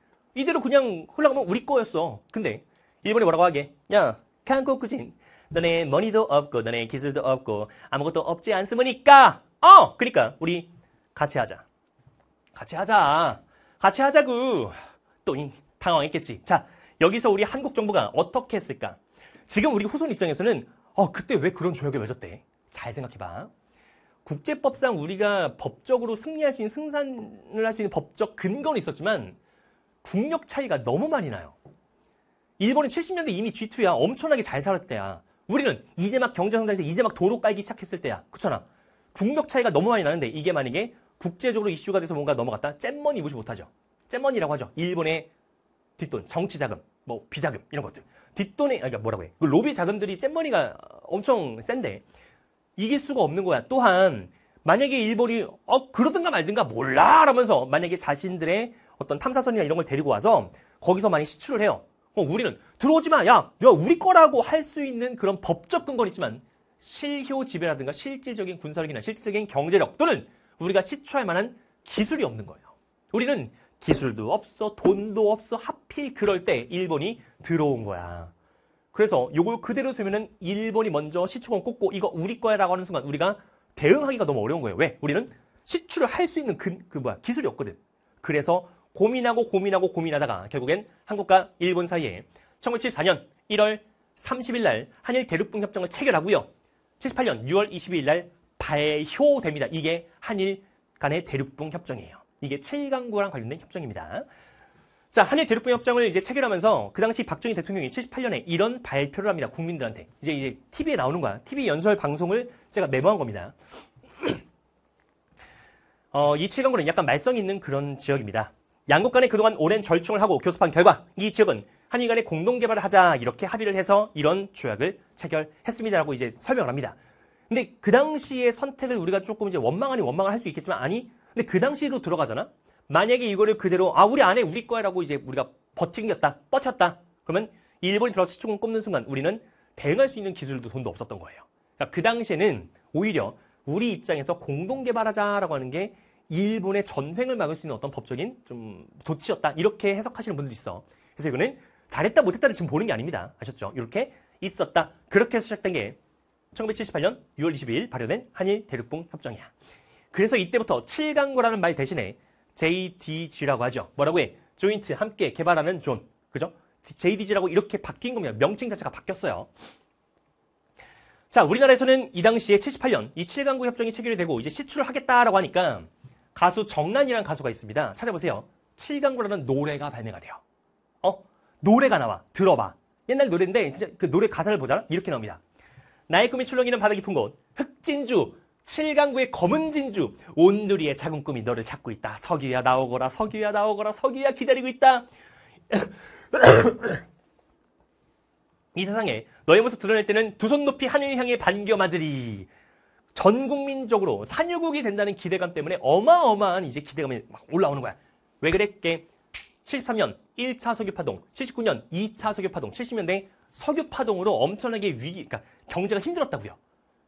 Speaker 1: 이대로 그냥 흘러가면 우리 거였어. 근데 일본이 뭐라고 하게? 야, 한국인 너네 머니도 없고 너네 기술도 없고 아무것도 없지 않습니까? 어, 그러니까 우리 같이 하자. 같이 하자. 같이 하자고. 또 당황했겠지. 자, 여기서 우리 한국 정부가 어떻게 했을까? 지금 우리 후손 입장에서는 어, 그때 왜 그런 조약을 맺었대? 잘 생각해봐. 국제법상 우리가 법적으로 승리할 수 있는 승산을 할 수 있는 법적 근거는 있었지만 국력 차이가 너무 많이 나요. 일본은 70년대 이미 G2야. 엄청나게 잘 살았대야. 우리는 이제 막 경제성장에서 이제 막 도로 깔기 시작했을 때야. 그렇잖아. 국력 차이가 너무 많이 나는데 이게 만약에 국제적으로 이슈가 돼서 뭔가 넘어갔다. 잼머니 무시 못하죠. 잼머니라고 하죠. 일본의 뒷돈, 정치 자금, 뭐 비자금 이런 것들. 뒷돈에 그니 그러니까 뭐라고 해? 그 로비 자금들이 잼머니가 엄청 센데 이길 수가 없는 거야. 또한 만약에 일본이 어 그러든가 말든가 몰라 라면서 만약에 자신들의 어떤 탐사선이나 이런 걸 데리고 와서 거기서 많이 시출을 해요. 어, 우리는 들어오지 마, 야, 야 우리 거라고 할 수 있는 그런 법적 근거는 있지만 실효 지배라든가 실질적인 군사력이나 실질적인 경제력 또는 우리가 시추할 만한 기술이 없는 거예요. 우리는 기술도 없어, 돈도 없어, 하필 그럴 때 일본이 들어온 거야. 그래서 요걸 그대로 두면은 일본이 먼저 시추권 꽂고 이거 우리 거야라고 하는 순간 우리가 대응하기가 너무 어려운 거예요. 왜? 우리는 시추를 할 수 있는 그, 그 뭐야 기술이 없거든. 그래서 고민하고 고민하고 고민하다가 결국엔 한국과 일본 사이에 1974년 1월 30일 날 한일 대륙붕 협정을 체결하고요. 78년 6월 22일 날 발효됩니다. 이게 한일 간의 대륙붕 협정이에요. 이게 7강구랑 관련된 협정입니다. 자, 한일 대륙붕 협정을 이제 체결하면서 그 당시 박정희 대통령이 78년에 이런 발표를 합니다. 국민들한테. 이제 이제 TV에 나오는 거야. TV 연설 방송을 제가 메모한 겁니다. 어, 이 7강구는 약간 말썽이 있는 그런 지역입니다. 양국 간에 그동안 오랜 절충을 하고 교섭한 결과 이 지역은 한일 간에 공동 개발을 하자 이렇게 합의를 해서 이런 조약을 체결했습니다라고 이제 설명을 합니다. 근데 그 당시의 선택을 우리가 조금 이제 원망 하니 원망을 할 수 있겠지만 아니 근데 그 당시로 들어가잖아. 만약에 이거를 그대로 아 우리 안에 우리 거야라고 이제 우리가 버티겼다 버텼다 그러면 일본이 들어서 시총 을 꼽는 순간 우리는 대응할 수 있는 기술도 돈도 없었던 거예요. 그러니까 그 당시에는 오히려 우리 입장에서 공동 개발하자라고 하는 게 일본의 전횡을 막을 수 있는 어떤 법적인 좀 조치였다. 이렇게 해석하시는 분들도 있어. 그래서 이거는 잘했다 못했다를 지금 보는 게 아닙니다. 아셨죠? 이렇게 있었다. 그렇게 해서 시작된 게 1978년 6월 22일 발효된 한일 대륙봉 협정이야. 그래서 이때부터 7강구라는말 대신에 JDG라고 하죠. 뭐라고 해? 조인트 함께 개발하는 존. 그죠? JDG라고 이렇게 바뀐 겁니다. 명칭 자체가 바뀌었어요. 자, 우리나라에서는 이 당시에 78년 이 7강구 협정이 체결이 되고 이제 시출을 하겠다라고 하니까 가수 정란이라는 가수가 있습니다. 찾아보세요. 7강구라는 노래가 발매가 돼요. 어? 노래가 나와. 들어봐. 옛날 노래인데 진짜 그 노래 가사를 보잖아. 이렇게 나옵니다. 나의 꿈이 출렁이는 바다 깊은 곳. 흑진주. 7강구의 검은 진주. 온누리의 작은 꿈이 너를 찾고 있다. 서기야 나오거라. 서기야 나오거라. 서기야 기다리고 있다. 이 세상에 너의 모습 드러낼 때는 두 손 높이 하늘 향해 반겨 맞으리. 전 국민적으로 산유국이 된다는 기대감 때문에 어마어마한 이제 기대감이 막 올라오는 거야. 왜 그랬게? 73년 1차 석유파동, 79년 2차 석유파동, 70년대 석유파동으로 엄청나게 위기, 그러니까 경제가 힘들었다고요.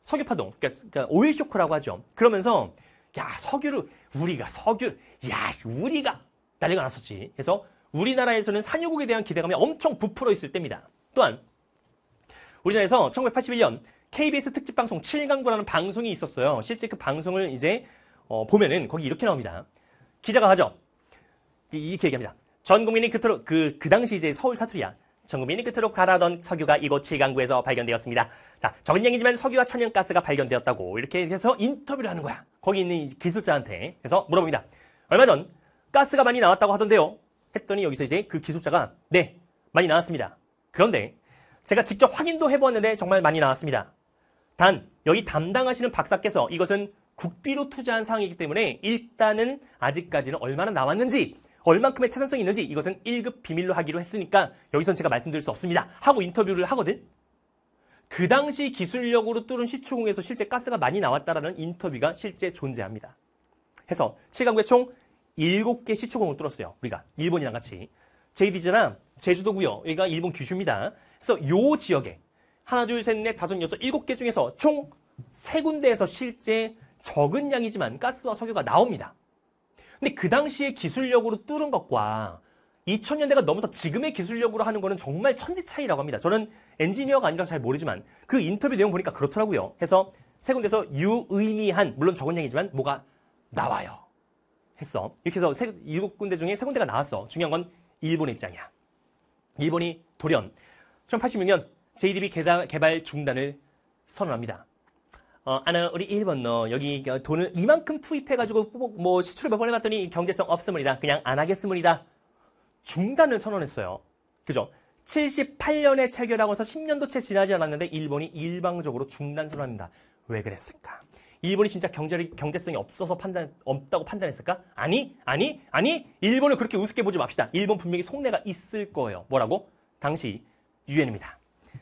Speaker 1: 석유파동, 그러니까, 그러니까 오일 쇼크라고 하죠. 그러면서 야 석유를 우리가 석유, 야 우리가 난리가 났었지. 그래서 우리나라에서는 산유국에 대한 기대감이 엄청 부풀어 있을 때입니다. 또한 우리나라에서 1981년 KBS 특집 방송 7강구라는 방송이 있었어요. 실제 그 방송을 이제 어, 보면은 거기 이렇게 나옵니다. 기자가 하죠. 이렇게 얘기합니다. 전 국민이 그토록 그, 그 당시 이제 서울 사투리야. 전 국민이 그토록 가라던 석유가 이곳 7강구에서 발견되었습니다. 자, 적은 얘기지만 석유와 천연가스가 발견되었다고 이렇게 해서 인터뷰를 하는 거야. 거기 있는 기술자한테 해서 물어봅니다. 얼마 전 가스가 많이 나왔다고 하던데요. 했더니 여기서 이제 그 기술자가 네 많이 나왔습니다. 그런데 제가 직접 확인도 해보았는데 정말 많이 나왔습니다. 단 여기 담당하시는 박사께서 이것은 국비로 투자한 사항이기 때문에 일단은 아직까지는 얼마나 나왔는지 얼만큼의 차단성이 있는지 이것은 1급 비밀로 하기로 했으니까 여기선 제가 말씀드릴 수 없습니다. 하고 인터뷰를 하거든. 그 당시 기술력으로 뚫은 시추공에서 실제 가스가 많이 나왔다라는 인터뷰가 실제 존재합니다. 해서 7강구에 총 7개 시추공을 뚫었어요. 우리가 일본이랑 같이. 제이 d g 랑제주도구요 여기가 일본 규슈입니다. 그래서 요 지역에 하나, 둘, 셋, 넷, 다섯, 여섯, 일곱 개 중에서 총 세 군데에서 실제 적은 양이지만 가스와 석유가 나옵니다. 근데 그당시에 기술력으로 뚫은 것과 2000년대가 넘어서 지금의 기술력으로 하는 거는 정말 천지 차이라고 합니다. 저는 엔지니어가 아니라잘 모르지만 그 인터뷰 내용 보니까 그렇더라고요. 해서 세 군데서 유의미한, 물론 적은 양이지만 뭐가 나와요. 했어. 이렇게 해서 세, 일곱 군데 중에 세 군데가 나왔어. 중요한 건 일본의 입장이야. 일본이 돌연. 1986년 JDB 개발 중단을 선언합니다. 어, 아나 우리 1번 너 여기 어, 돈을 이만큼 투입해가지고 뭐, 뭐 시출을 몇 번 해봤더니 경제성 없음이다. 그냥 안 하겠습니다. 음 중단을 선언했어요. 그죠? 78년에 체결하고 서 10년도 채 지나지 않았는데 일본이 일방적으로 중단 선언합니다. 왜 그랬을까? 일본이 진짜 경제, 경제성이 없어서 판단, 없다고 판단했을까? 아니, 아니, 아니, 일본을 그렇게 우습게 보지 맙시다. 일본 분명히 속내가 있을 거예요. 뭐라고? 당시 유엔입니다.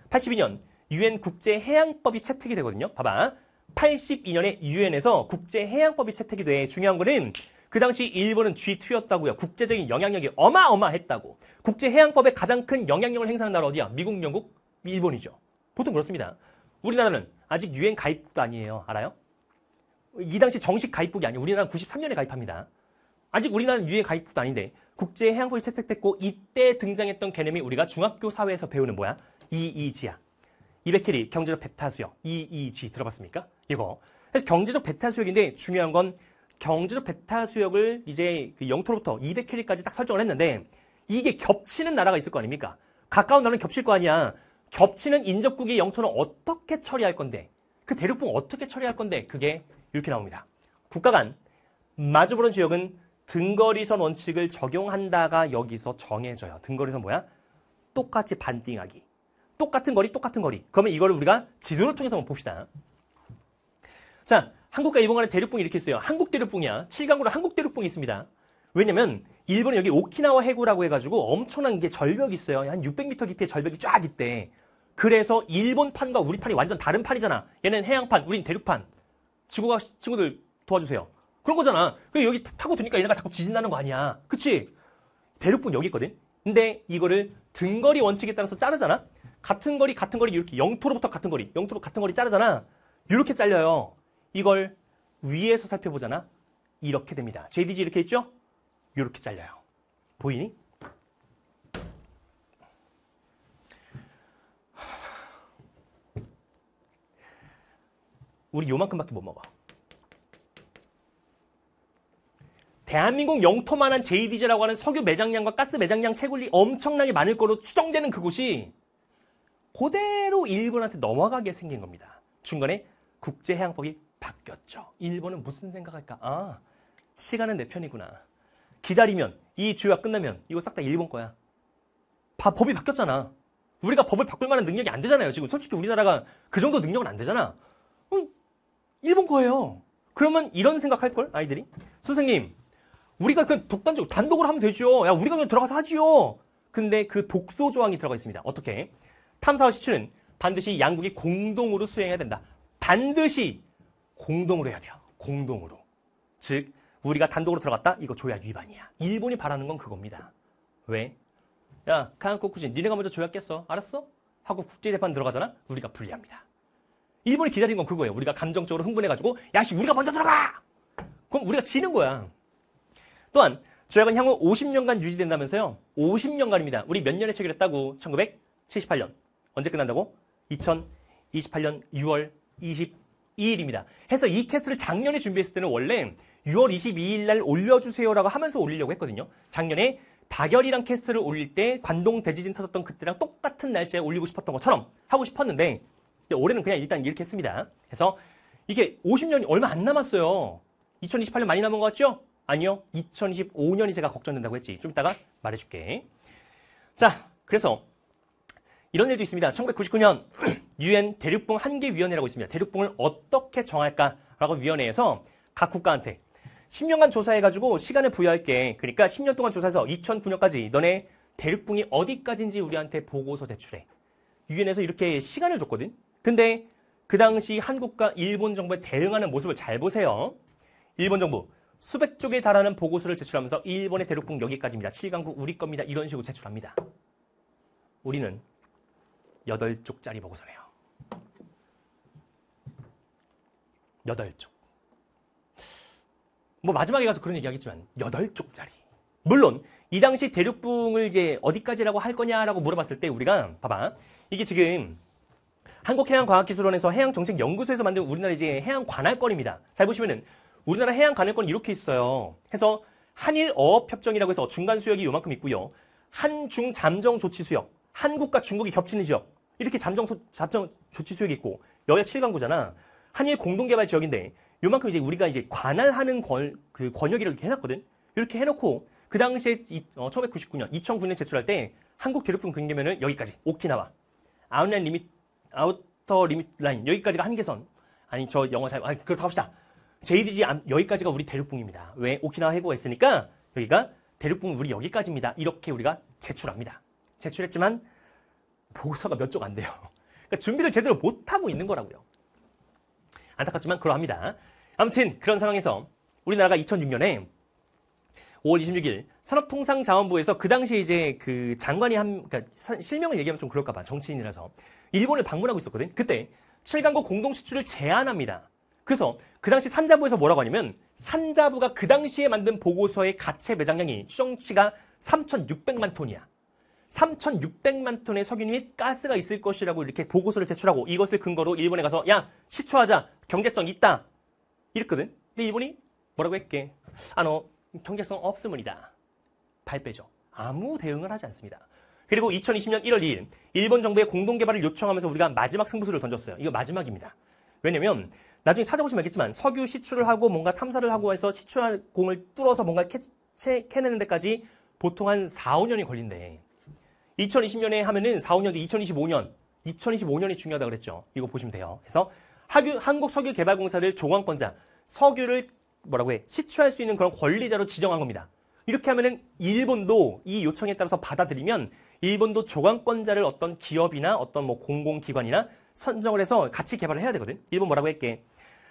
Speaker 1: 82년 유엔 국제해양법이 채택이 되거든요. 봐봐. 82년에 유엔에서 국제해양법이 채택이 돼. 중요한 거는 그 당시 일본은 G2였다고요. 국제적인 영향력이 어마어마했다고. 국제해양법에 가장 큰 영향력을 행사한 나라 어디야? 미국, 영국, 일본이죠. 보통 그렇습니다. 우리나라는 아직 유엔 가입국도 아니에요. 알아요? 이 당시 정식 가입국이 아니에요. 우리나라 는 93년에 가입합니다. 아직 우리나라는 유엔 가입국도 아닌데 국제해양법이 채택됐고 이때 등장했던 개념이 우리가 중학교 사회에서 배우는 뭐야? 이이지야 200캐리 경제적 베타 수역 이이지 들어봤습니까? 이거. 그래서 경제적 베타 수역인데 중요한 건 경제적 베타 수역을 이제 그 0터로부터 2 0 0 k m 까지딱 설정을 했는데 이게 겹치는 나라가 있을 거 아닙니까? 가까운 나라는 겹칠 거 아니야. 겹치는 인접국의 영토는 어떻게 처리할 건데? 그 대륙붕 어떻게 처리할 건데? 그게 이렇게 나옵니다. 국가 간 마주보는 지역은 등거리선 원칙을 적용한다가 여기서 정해져요. 등거리선 뭐야? 똑같이 반띵하기. 똑같은 거리, 똑같은 거리. 그러면 이걸 우리가 지도를 통해서 한번 봅시다. 자, 한국과 일본 간에 대륙붕이 이렇게 있어요. 한국 대륙붕이야. 7강으로 한국 대륙붕이 있습니다. 왜냐면 일본은 여기 오키나와 해구라고 해가지고 엄청난 게 절벽이 있어요. 한 600m 깊이의 절벽이 쫙 있대. 그래서 일본판과 우리 판이 완전 다른 판이잖아. 얘는 해양판, 우린 대륙판. 지구가 친구들 도와주세요. 그런 거잖아. 그래 여기 타고 드니까 얘네가 자꾸 지진나는 거 아니야. 그치? 대륙분 여기 있거든. 근데 이거를 등거리 원칙에 따라서 자르잖아. 같은 거리, 같은 거리, 이렇게 영토로부터 같은 거리, 영토로 같은 거리 자르잖아. 이렇게 잘려요. 이걸 위에서 살펴보잖아. 이렇게 됩니다. JDG 이렇게 있죠? 이렇게 잘려요. 보이니? 우리 요만큼밖에 못 먹어. 대한민국 영토만한 JDG라고 하는 석유 매장량과 가스 매장량 채굴이 엄청나게 많을 거로 추정되는 그곳이 그대로 일본한테 넘어가게 생긴 겁니다. 중간에 국제해양법이 바뀌었죠. 일본은 무슨 생각할까? 아, 시간은 내 편이구나. 기다리면, 이 주의가 끝나면 이거 싹 다 일본 거야. 바, 법이 바뀌었잖아. 우리가 법을 바꿀 만한 능력이 안 되잖아요. 지금 솔직히 우리나라가 그 정도 능력은 안 되잖아. 음, 일본 거예요. 그러면 이런 생각할 걸 아이들이 선생님 우리가 그냥 독단적으로 단독으로 하면 되죠. 야 우리가 그냥 들어가서 하지요. 근데 그 독소 조항이 들어가 있습니다. 어떻게? 탐사와 시추는 반드시 양국이 공동으로 수행해야 된다. 반드시 공동으로 해야 돼요. 공동으로. 즉, 우리가 단독으로 들어갔다? 이거 조약 위반이야. 일본이 바라는 건 그겁니다. 왜? 야, 강한코쿠진, 니네가 먼저 조약 깼어. 알았어? 하고 국제재판 들어가잖아? 우리가 불리합니다. 일본이 기다린 건 그거예요. 우리가 감정적으로 흥분해가지고, 야, 씨, 우리가 먼저 들어가! 그럼 우리가 지는 거야. 또한, 조약은 향후 50년간 유지된다면서요? 50년간입니다. 우리 몇 년에 체결했다고? 1978년. 언제 끝난다고? 2028년 6월 22일입니다. 해서 이 캐스를 작년에 준비했을 때는 원래 6월 22일 날 올려주세요라고 하면서 올리려고 했거든요. 작년에 박열이랑 캐스를 올릴 때 관동 대지진 터졌던 그때랑 똑같은 날짜에 올리고 싶었던 것처럼 하고 싶었는데 올해는 그냥 일단 이렇게 했습니다. 그래서 이게 50년이 얼마 안 남았어요. 2028년 많이 남은 것 같죠? 아니요. 2025년이 제가 걱정된다고 했지. 좀 이따가 말해줄게. 자, 그래서 이런 일도 있습니다. 1999년 유엔 대륙붕 한계위원회라고 있습니다. 대륙붕을 어떻게 정할까라고 위원회에서 각 국가한테 10년간 조사해가지고 시간을 부여할게. 그러니까 10년 동안 조사해서 2009년까지 너네 대륙붕이 어디까지인지 우리한테 보고서 제출해. 유엔에서 이렇게 시간을 줬거든. 근데 그 당시 한국과 일본 정부에 대응하는 모습을 잘 보세요. 일본 정부 수백 쪽에 달하는 보고서를 제출하면서 일본의 대륙붕 여기까지입니다. 7강국 우리 겁니다. 이런 식으로 제출합니다. 우리는 여덟 쪽짜리 보고서래요. 여덟 쪽. 뭐 마지막에 가서 그런 얘기하겠지만 여덟 쪽짜리. 물론 이 당시 대륙붕을 이제 어디까지라고 할 거냐라고 물어봤을 때 우리가 봐봐 이게 지금 한국해양과학기술원에서 해양정책연구소에서 만든 우리나라 이제 해양 관할권입니다. 잘 보시면은 우리나라 해양 관할권 이렇게 있어요. 해서 한일 어업 협정이라고 해서 중간 수역이 요만큼 있고요. 한중 잠정 조치 수역 한국과 중국이 겹치는 지역 이렇게 잠정, 소, 잠정 조치 수역이 있고 여야 7강구잖아. 한일 공동개발 지역인데 요만큼 이제 우리가 이제 관할하는 권, 그 권역이라고 해놨거든. 이렇게 해놓고 그 당시에 이, 어, 1999년 2009년 제출할 때 한국 대륙분 근계면은 여기까지 오키나와 아웃라인 리밋 아웃터 리밋 라인 여기까지가 한계선 아니 저 영어 잘 아니 그렇다 합시다 JDG 여기까지가 우리 대륙붕입니다. 왜 오키나와 해고가 있으니까 여기가 대륙붕 우리 여기까지입니다. 이렇게 우리가 제출합니다. 제출했지만 보고서가 몇 쪽 안 돼요. 그러니까 준비를 제대로 못하고 있는 거라고요. 안타깝지만 그러합니다. 아무튼 그런 상황에서 우리나라가 2006년에 5월 26일 산업통상자원부에서 그 당시에 이제 그 장관이 한, 그러니까 실명을 얘기하면 좀 그럴까봐 정치인이라서 일본을 방문하고 있었거든. 그때 7강국 공동수출을 제안합니다. 그래서 그 당시 산자부에서 뭐라고 하냐면 산자부가 그 당시에 만든 보고서의 가채 매장량이 추정치가 3,600만 톤이야. 3,600만 톤의 석유 및 가스가 있을 것이라고 이렇게 보고서를 제출하고 이것을 근거로 일본에 가서 야시추하자 경제성 있다 이랬거든. 근데 일본이 뭐라고 했게? 아노 경제성 없음은이다. 발빼죠. 아무 대응을 하지 않습니다. 그리고 2020년 1월 2일 일본 정부의 공동 개발을 요청하면서 우리가 마지막 승부수를 던졌어요. 이거 마지막입니다. 왜냐면 나중에 찾아보시면 알겠지만 석유 시추를 하고 뭔가 탐사를 하고 해서 시추한 공을 뚫어서 뭔가 캐, 채, 캐내는 데까지 보통 한 4, 5년이 걸린대. 2020년에 하면은 4, 5년도 2025년, 2025년이 중요하다 그랬죠. 이거 보시면 돼요. 그래서 하규, 한국석유개발공사를 조광권자, 석유를 뭐라고 해, 시추할 수 있는 그런 권리자로 지정한 겁니다. 이렇게 하면은 일본도 이 요청에 따라서 받아들이면 일본도 조광권자를 어떤 기업이나 어떤 뭐 공공기관이나 선정을 해서 같이 개발을 해야 되거든. 일본 뭐라고 했게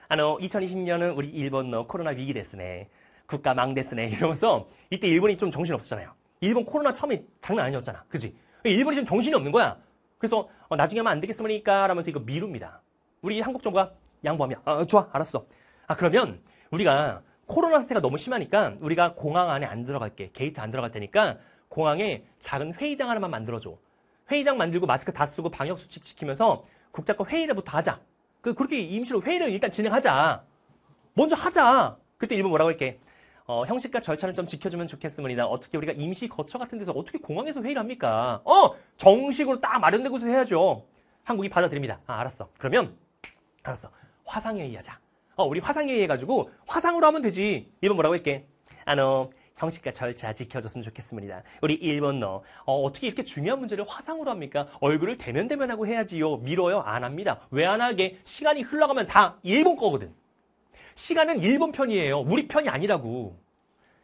Speaker 1: 아, 2020년은 우리 일본 코로나 위기 됐으네. 국가 망 됐으네. 이러면서 이때 일본이 좀 정신없었잖아요. 일본 코로나 처음에 장난 아니었잖아. 그지? 그러니까 일본이 지금 정신이 없는 거야. 그래서 어, 나중에 하면 안 되겠습니까? 라면서 이거 미룹니다. 우리 한국 정부가 양보하면 아, 좋아 알았어. 아 그러면 우리가 코로나 사태가 너무 심하니까 우리가 공항 안에 안 들어갈게. 게이트 안 들어갈 테니까 공항에 작은 회의장 하나만 만들어줘. 회의장 만들고 마스크 다 쓰고 방역수칙 지키면서 국자권 회의를부터 하자. 그, 그렇게 임시로 회의를 일단 진행하자. 먼저 하자. 그때 일본 뭐라고 할게. 어, 형식과 절차를 좀 지켜주면 좋겠습니다. 어떻게 우리가 임시 거처 같은 데서 어떻게 공항에서 회의를 합니까? 어! 정식으로 딱 마련된 곳에서 해야죠. 한국이 받아들입니다. 아, 알았어. 그러면, 알았어. 화상회의 하자. 어, 우리 화상회의 해가지고 화상으로 하면 되지. 일본 뭐라고 할게? 아노, 형식과 절차 지켜줬으면 좋겠습니다. 우리 일본 너, 어, 떻게 이렇게 중요한 문제를 화상으로 합니까? 얼굴을 대면대면하고 해야지요. 밀어요? 안 합니다. 왜 안 하게? 시간이 흘러가면 다 일본 거거든. 시간은 일본 편이에요. 우리 편이 아니라고.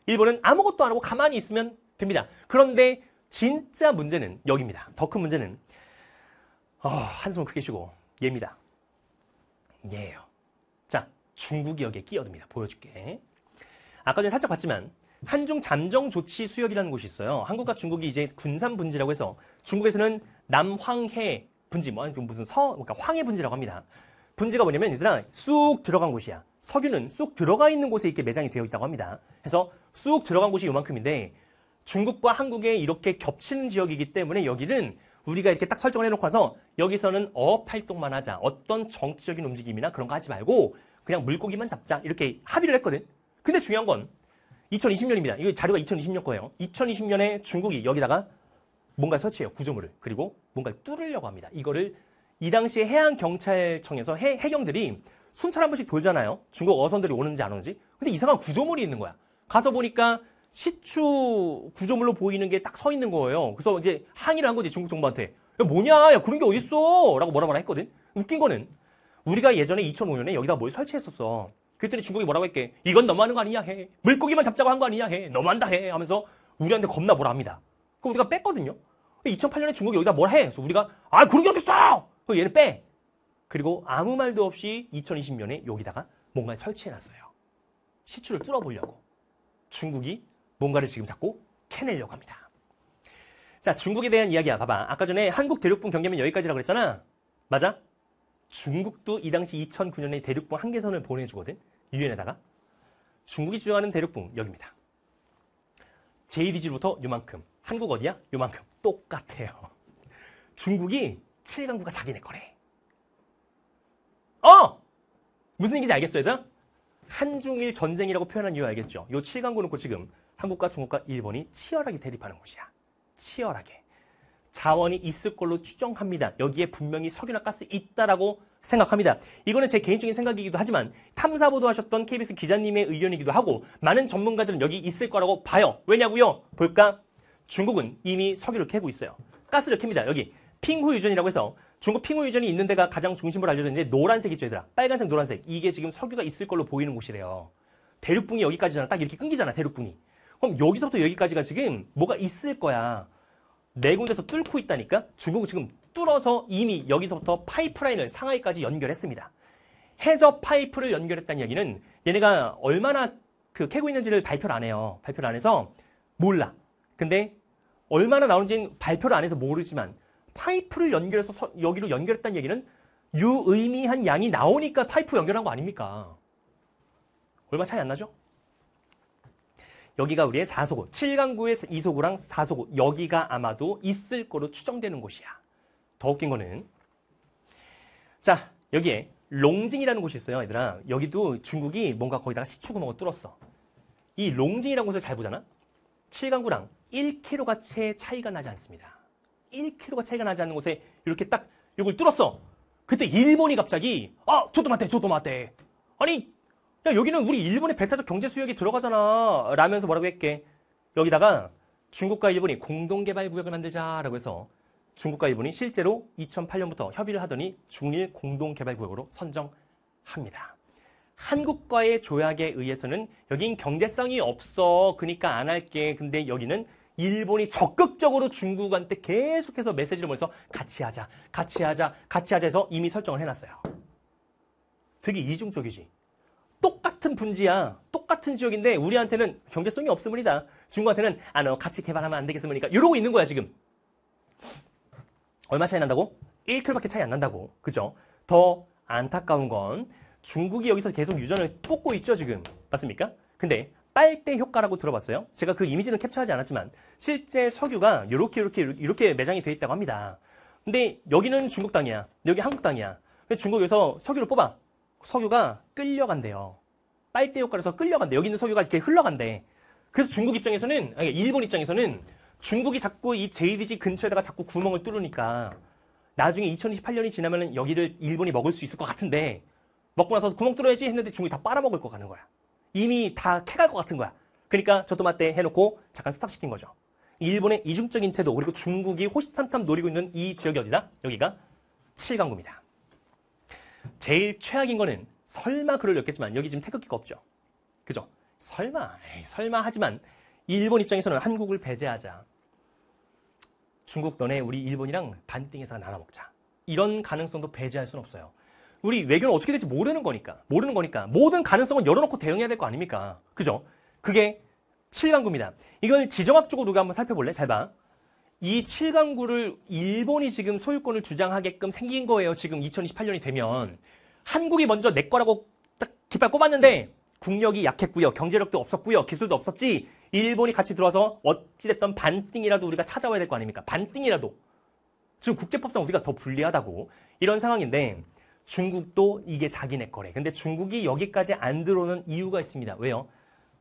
Speaker 1: 일본은 아무것도 안 하고 가만히 있으면 됩니다. 그런데 진짜 문제는 여기입니다. 더 큰 문제는 어, 한숨을 크게 쉬고 얘입니다. 얘예요. 자, 중국이 여기에 끼어듭니다. 보여줄게. 아까 전에 살짝 봤지만 한중 잠정 조치 수역이라는 곳이 있어요. 한국과 중국이 이제 군산 분지라고 해서 중국에서는 남황해 분지 뭐 무슨 서 그러니까 황해 분지라고 합니다. 분지가 뭐냐면 얘들아 쑥 들어간 곳이야. 석유는 쑥 들어가 있는 곳에 이렇게 매장이 되어 있다고 합니다. 그래서 쑥 들어간 곳이 이만큼인데 중국과 한국에 이렇게 겹치는 지역이기 때문에 여기는 우리가 이렇게 딱 설정을 해놓고 와서 여기서는 어업 활동만 하자. 어떤 정치적인 움직임이나 그런 거 하지 말고 그냥 물고기만 잡자. 이렇게 합의를 했거든. 근데 중요한 건 2020년입니다. 이 자료가 2020년 거예요. 2020년에 중국이 여기다가 뭔가 설치해요. 구조물을. 그리고 뭔가를 뚫으려고 합니다. 이거를 이 당시에 해양경찰청에서 해, 해경들이 순찰 한 번씩 돌잖아요. 중국 어선들이 오는지 안 오는지. 근데 이상한 구조물이 있는 거야. 가서 보니까 시추 구조물로 보이는 게 딱 서 있는 거예요. 그래서 이제 항의를 한 거지 중국 정부한테. 야 뭐냐? 야 그런 게 어딨어? 라고 뭐라 뭐라 했거든. 웃긴 거는 우리가 예전에 2005년에 여기다 뭘 설치했었어. 그랬더니 중국이 뭐라고 했게 이건 너무하는 거 아니냐 해. 물고기만 잡자고 한 거 아니냐 해. 너무한다 해. 하면서 우리한테 겁나 뭐라 합니다. 그럼 우리가 뺐거든요. 2008년에 중국이 여기다 뭘 해. 그래서 우리가 아 그런 게없딨어그 얘는 빼. 그리고 아무 말도 없이 2020년에 여기다가 뭔가를 설치해놨어요. 시추를 뚫어보려고. 중국이 뭔가를 지금 자꾸 캐내려고 합니다. 자, 중국에 대한 이야기야. 봐봐. 아까 전에 한국 대륙붕 경계면 여기까지라고 그랬잖아. 맞아? 중국도 이 당시 2009년에 대륙붕 한계선을 보내주거든. 유엔에다가. 중국이 주장하는 대륙붕 여기입니다. JDG로부터 요만큼. 한국 어디야? 요만큼. 똑같아요. 중국이 7강구가 자기네 거래. 어! 무슨 얘기인지 알겠어요, 얘들? 한중일 전쟁이라고 표현한 이유 알겠죠? 요 7강구 놓고 지금 한국과 중국과 일본이 치열하게 대립하는 곳이야. 치열하게. 자원이 있을 걸로 추정합니다. 여기에 분명히 석유나 가스 있다라고 생각합니다. 이거는 제 개인적인 생각이기도 하지만 탐사 보도하셨던 KBS 기자님의 의견이기도 하고 많은 전문가들은 여기 있을 거라고 봐요. 왜냐고요? 볼까? 중국은 이미 석유를 캐고 있어요. 가스를 캡니다. 여기 핑후 유전이라고 해서 중국 핑후 유전이 있는 데가 가장 중심으로 알려져 있는데 노란색 이죠 얘들아 빨간색 노란색 이게 지금 석유가 있을 걸로 보이는 곳이래요 대륙붕이 여기까지잖아 딱 이렇게 끊기잖아 대륙붕이 그럼 여기서부터 여기까지가 지금 뭐가 있을 거야 네 군데서 뚫고 있다니까 중국은 지금 뚫어서 이미 여기서부터 파이프라인을 상하이까지 연결했습니다 해저 파이프를 연결했다는 이야기는 얘네가 얼마나 그 캐고 있는지를 발표를 안 해요 발표를 안 해서 몰라 근데 얼마나 나오는지는 발표를 안 해서 모르지만 파이프를 연결해서 서, 여기로 연결했다는 얘기는 유의미한 양이 나오니까 파이프 연결한 거 아닙니까? 얼마 차이 안 나죠? 여기가 우리의 4소구 7강구의 2소구랑4소구 여기가 아마도 있을 거로 추정되는 곳이야. 더 웃긴 거는, 자, 여기에 롱징이라는 곳이 있어요, 얘들아. 여기도 중국이 뭔가 거기다가 시초구멍을 뚫었어. 이 롱징이라는 곳을 잘 보잖아? 7강구랑 1km가 채 차이가 나지 않습니다. 1km가 차이가 나지 않는 곳에 이렇게 딱 이걸 뚫었어. 그때 일본이 갑자기 아 저도 맞대 저도 맞대 아니 야 여기는 우리 일본의 배타적 경제 수역에 들어가잖아 라면서 뭐라고 했게 여기다가 중국과 일본이 공동개발 구역을 만들자라고 해서 중국과 일본이 실제로 2008년부터 협의를 하더니 중일 공동개발구역으로 선정합니다. 한국과의 조약에 의해서는 여긴 경제성이 없어 그러니까 안 할게 근데 여기는 일본이 적극적으로 중국한테 계속해서 메시지를 보내서 같이 하자, 같이 하자, 같이 하자 해서 이미 설정을 해놨어요. 되게 이중적이지. 똑같은 분지야, 똑같은 지역인데 우리한테는 경제성이 없습니다. 중국한테는 아, 너 같이 개발하면 안 되겠습니까? 이러고 있는 거야 지금. 얼마 차이 난다고? 1km밖에 차이 안 난다고. 그죠? 더 안타까운 건 중국이 여기서 계속 유전을 뽑고 있죠 지금. 맞습니까? 근데 빨대 효과라고 들어봤어요. 제가 그 이미지는 캡처하지 않았지만 실제 석유가 이렇게 이렇게 이렇게 매장이 돼 있다고 합니다. 근데 여기는 중국 땅이야. 여기 한국 땅이야. 중국에서 석유를 뽑아. 석유가 끌려간대요. 빨대 효과라서 끌려간대. 여기 있는 석유가 이렇게 흘러간대. 그래서 중국 입장에서는 아니 일본 입장에서는 중국이 자꾸 이 JDG 근처에다가 자꾸 구멍을 뚫으니까 나중에 2028년이 지나면 여기를 일본이 먹을 수 있을 것 같은데 먹고 나서 구멍 뚫어야지 했는데 중국이 다 빨아먹을 것같는 거야. 이미 다 캐갈 것 같은 거야. 그러니까 저도마때 해놓고 잠깐 스탑시킨 거죠. 일본의 이중적인 태도 그리고 중국이 호시탐탐 노리고 있는 이 지역이 어디다? 여기가 칠강구입니다 제일 최악인 거는 설마 그럴렸겠지만 여기 지금 태극기가 없죠. 그죠? 설마, 에이, 설마 하지만 일본 입장에서는 한국을 배제하자. 중국 너네 우리 일본이랑 반띵해서 나눠 먹자. 이런 가능성도 배제할 수는 없어요. 우리 외교는 어떻게 될지 모르는 거니까. 모르는 거니까. 모든 가능성은 열어놓고 대응해야 될 거 아닙니까? 그죠? 그게 7강구입니다. 이걸 지정학적으로 누가 한번 살펴볼래? 잘 봐. 이 7강구를 일본이 지금 소유권을 주장하게끔 생긴 거예요. 지금 2028년이 되면. 한국이 먼저 내 거라고 딱 깃발 꼽았는데 국력이 약했고요. 경제력도 없었고요. 기술도 없었지. 일본이 같이 들어와서 어찌됐던 반띵이라도 우리가 찾아와야 될 거 아닙니까? 반띵이라도. 지금 국제법상 우리가 더 불리하다고. 이런 상황인데 중국도 이게 자기네 거래. 근데 중국이 여기까지 안 들어오는 이유가 있습니다. 왜요?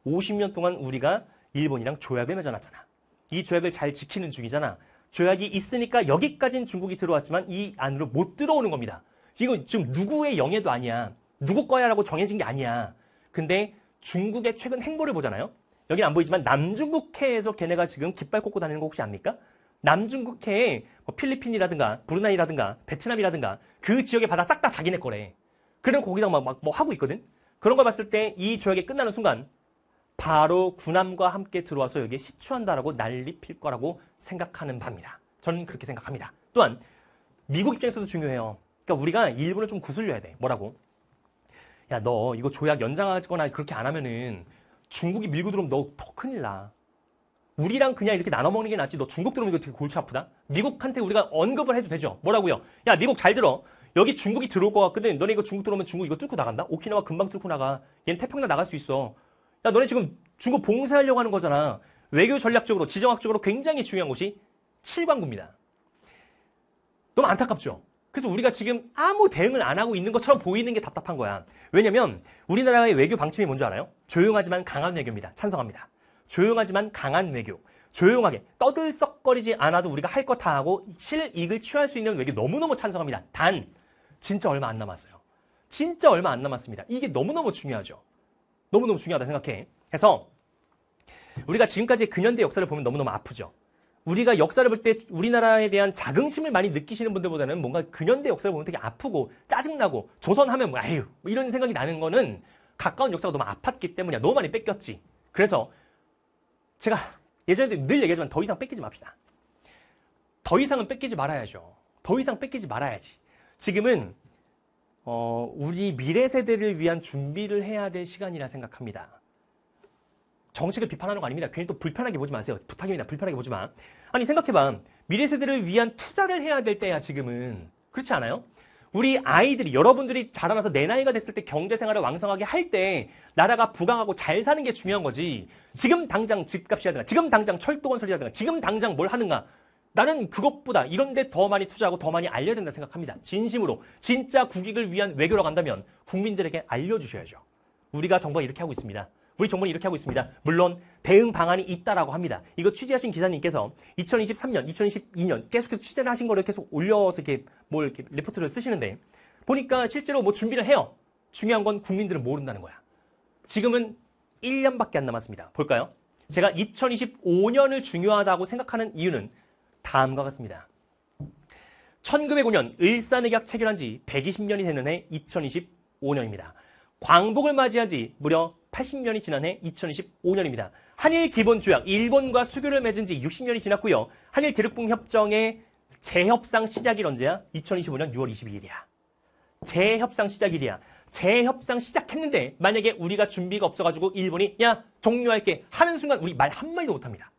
Speaker 1: 50년 동안 우리가 일본이랑 조약을 맺어놨잖아. 이 조약을 잘 지키는 중이잖아. 조약이 있으니까 여기까지는 중국이 들어왔지만 이 안으로 못 들어오는 겁니다. 이건 지금 누구의 영예도 아니야. 누구 거야라고 정해진 게 아니야. 근데 중국의 최근 행보를 보잖아요. 여기는 안 보이지만 남중국해에서 걔네가 지금 깃발 꽂고 다니는 거 혹시 압니까? 남중국해에 뭐 필리핀이라든가 브루나이라든가 베트남이라든가 그 지역의 바다 싹 다 자기네 거래. 그리고 거기다 막뭐 하고 있거든. 그런 걸 봤을 때 이 조약이 끝나는 순간 바로 군함과 함께 들어와서 여기에 시추한다라고 난리 필 거라고 생각하는 바입니다. 저는 그렇게 생각합니다. 또한 미국 입장에서도 중요해요. 그러니까 우리가 일본을 좀 구슬려야 돼. 뭐라고? 야, 너 이거 조약 연장하거나 그렇게 안 하면은 중국이 밀고 들어오면 너 더 큰일 나. 우리랑 그냥 이렇게 나눠 먹는 게 낫지. 너 중국 들어오면 이거 되게 골치 아프다. 미국한테 우리가 언급을 해도 되죠. 뭐라고요? 야, 미국 잘 들어. 여기 중국이 들어올 것 같거든. 너네 이거 중국 들어오면 중국 이거 뚫고 나간다. 오키나와 금방 뚫고 나가. 얘는 태평양 나갈 수 있어. 야, 너네 지금 중국 봉쇄하려고 하는 거잖아. 외교 전략적으로, 지정학적으로 굉장히 중요한 곳이 칠광구입니다. 너무 안타깝죠? 그래서 우리가 지금 아무 대응을 안 하고 있는 것처럼 보이는 게 답답한 거야. 왜냐면 우리나라의 외교 방침이 뭔지 알아요? 조용하지만 강한 외교입니다. 찬성합니다. 조용하지만 강한 외교. 조용하게 떠들썩거리지 않아도 우리가 할 것 다 하고 실익을 취할 수 있는 외교 너무너무 찬성합니다. 단 진짜 얼마 안 남았어요. 진짜 얼마 안 남았습니다. 이게 너무너무 중요하죠. 너무너무 중요하다 생각해. 해서 우리가 지금까지 근현대 역사를 보면 너무너무 아프죠. 우리가 역사를 볼 때 우리나라에 대한 자긍심을 많이 느끼시는 분들보다는 뭔가 근현대 역사를 보면 되게 아프고 짜증나고 조선하면 뭐 아유 뭐 이런 생각이 나는 거는 가까운 역사가 너무 아팠기 때문이야. 너무 많이 뺏겼지. 그래서 제가 예전에도 늘 얘기하지만 더 이상 뺏기지 맙시다. 더 이상은 뺏기지 말아야죠. 더 이상 뺏기지 말아야지. 지금은 어, 우리 미래 세대를 위한 준비를 해야 될 시간이라 생각합니다. 정책을 비판하는 거 아닙니다. 괜히 또 불편하게 보지 마세요. 부탁입니다. 불편하게 보지 마. 아니 생각해봐. 미래 세대를 위한 투자를 해야 될 때야 지금은. 그렇지 않아요? 우리 아이들이 여러분들이 자라나서 내 나이가 됐을 때 경제생활을 왕성하게 할 때 나라가 부강하고 잘 사는 게 중요한 거지 지금 당장 집값이라든가 지금 당장 철도 건설이라든가 지금 당장 뭘 하는가 나는 그것보다 이런데 더 많이 투자하고 더 많이 알려야 된다 생각합니다. 진심으로 진짜 국익을 위한 외교라고 한다면 국민들에게 알려주셔야죠. 우리가 정부가 이렇게 하고 있습니다. 우리 정부는 이렇게 하고 있습니다. 물론 대응 방안이 있다라고 합니다. 이거 취재하신 기사님께서 2023년, 2022년 계속해서 취재를 하신 거를 계속 올려서 이렇게 뭘 이렇게 리포트를 쓰시는데 보니까 실제로 뭐 준비를 해요. 중요한 건 국민들은 모른다는 거야. 지금은 1년밖에 안 남았습니다. 볼까요? 제가 2025년을 중요하다고 생각하는 이유는 다음과 같습니다. 1905년 을산의약 체결한 지 120년이 되는 해 2025년입니다. 광복을 맞이한 지 무려 80년이 지난해 2025년입니다. 한일 기본 조약, 일본과 수교를 맺은 지 60년이 지났고요. 한일 기록봉 협정의 재협상 시작일 언제야? 2025년 6월 22일이야. 재협상 시작일이야. 재협상 시작했는데 만약에 우리가 준비가 없어가지고 일본이 야 종료할게 하는 순간 우리 말 한마디도 못합니다.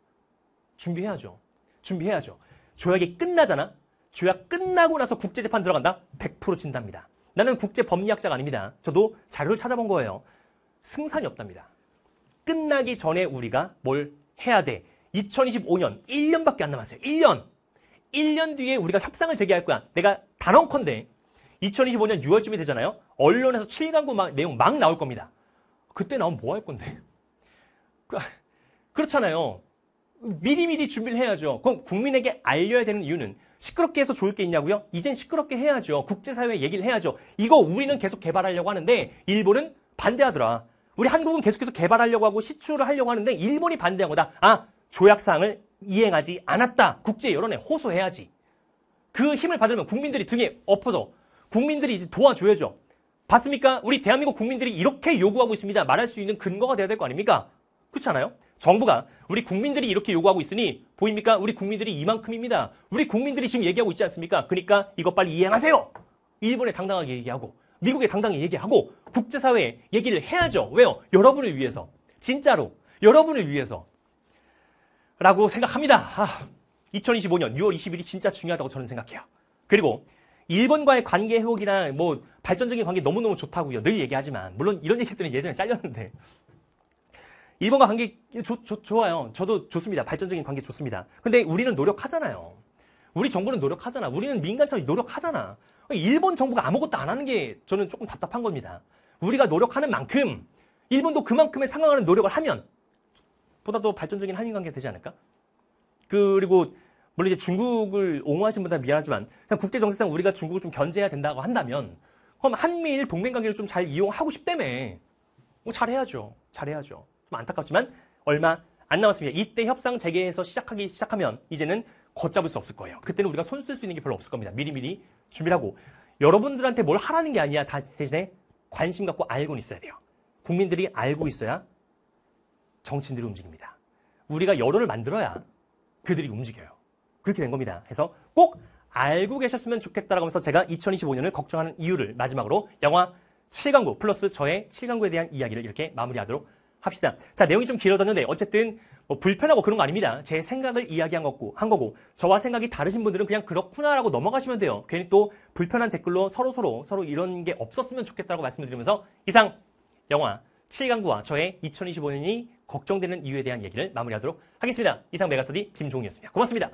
Speaker 1: 준비해야죠. 준비해야죠. 조약이 끝나잖아. 조약 끝나고 나서 국제재판 들어간다? 100% 진답니다. 나는 국제법리학자가 아닙니다. 저도 자료를 찾아본 거예요. 승산이 없답니다. 끝나기 전에 우리가 뭘 해야 돼. 2025년 1년밖에 안 남았어요. 1년. 1년 뒤에 우리가 협상을 재개할 거야. 내가 단언컨대 2025년 6월쯤이 되잖아요. 언론에서 7강구 막, 내용 막 나올 겁니다. 그때 나오면 뭐 할 건데? 그, 그렇잖아요. 미리미리 준비를 해야죠. 그럼 국민에게 알려야 되는 이유는 시끄럽게 해서 좋을 게 있냐고요? 이젠 시끄럽게 해야죠. 국제사회에 얘기를 해야죠. 이거 우리는 계속 개발하려고 하는데 일본은 반대하더라. 우리 한국은 계속해서 개발하려고 하고 시추를 하려고 하는데 일본이 반대한 거다. 아, 조약사항을 이행하지 않았다. 국제 여론에 호소해야지. 그 힘을 받으려면 국민들이 등에 엎어서 국민들이 도와줘야죠. 봤습니까? 우리 대한민국 국민들이 이렇게 요구하고 있습니다. 말할 수 있는 근거가 돼야 될 거 아닙니까? 그렇지 않아요? 정부가 우리 국민들이 이렇게 요구하고 있으니 보입니까? 우리 국민들이 이만큼입니다. 우리 국민들이 지금 얘기하고 있지 않습니까? 그러니까 이거 빨리 이행하세요. 일본에 당당하게 얘기하고 미국에 당당히 얘기하고 국제사회에 얘기를 해야죠. 왜요? 여러분을 위해서. 진짜로. 여러분을 위해서. 라고 생각합니다. 아, 2025년 6월 20일이 진짜 중요하다고 저는 생각해요. 그리고 일본과의 관계 회복이나뭐 발전적인 관계 너무너무 좋다고요. 늘 얘기하지만. 물론 이런 얘기 때문에 예전에 잘렸는데. 일본과 관계 조, 조, 좋아요. 저도 좋습니다. 발전적인 관계 좋습니다. 근데 우리는 노력하잖아요. 우리 정부는 노력하잖아. 우리는 민간처럼 노력하잖아. 일본 정부가 아무것도 안 하는 게 저는 조금 답답한 겁니다. 우리가 노력하는 만큼 일본도 그만큼의 상황하는 노력을 하면 보다 더 발전적인 한인 관계 되지 않을까? 그리고 물론 이제 중국을 옹호하신 분들 미안하지만 그냥 국제 정세상 우리가 중국을 좀 견제해야 된다고 한다면 그럼 한미일 동맹 관계를 좀 잘 이용하고 싶다며 뭐 잘해야죠, 잘해야죠. 좀 안타깝지만 얼마 안 남았습니다. 이때 협상 재개에서 시작하기 시작하면 이제는 걷잡을 수 없을 거예요. 그때는 우리가 손 쓸 수 있는 게 별로 없을 겁니다. 미리미리 준비를 하고 여러분들한테 뭘 하라는 게 아니야. 대신에 관심 갖고 알고 있어야 돼요. 국민들이 알고 있어야 정치인들이 움직입니다. 우리가 여론을 만들어야 그들이 움직여요. 그렇게 된 겁니다. 그래서 꼭 알고 계셨으면 좋겠다라고 하면서 제가 2025년을 걱정하는 이유를 마지막으로 영화 7강구 플러스 저의 7강구에 대한 이야기를 이렇게 마무리하도록 합시다. 자, 내용이 좀 길어졌는데 어쨌든 뭐 불편하고 그런 거 아닙니다. 제 생각을 이야기한 거고, 한 거고, 저와 생각이 다르신 분들은 그냥 그렇구나라고 넘어가시면 돼요. 괜히 또 불편한 댓글로 서로서로, 서로 이런 게 없었으면 좋겠다고 말씀드리면서 이상, 영화 7강구와 저의 2025년이 걱정되는 이유에 대한 얘기를 마무리하도록 하겠습니다. 이상 메가스디 김종이었습니다. 고맙습니다.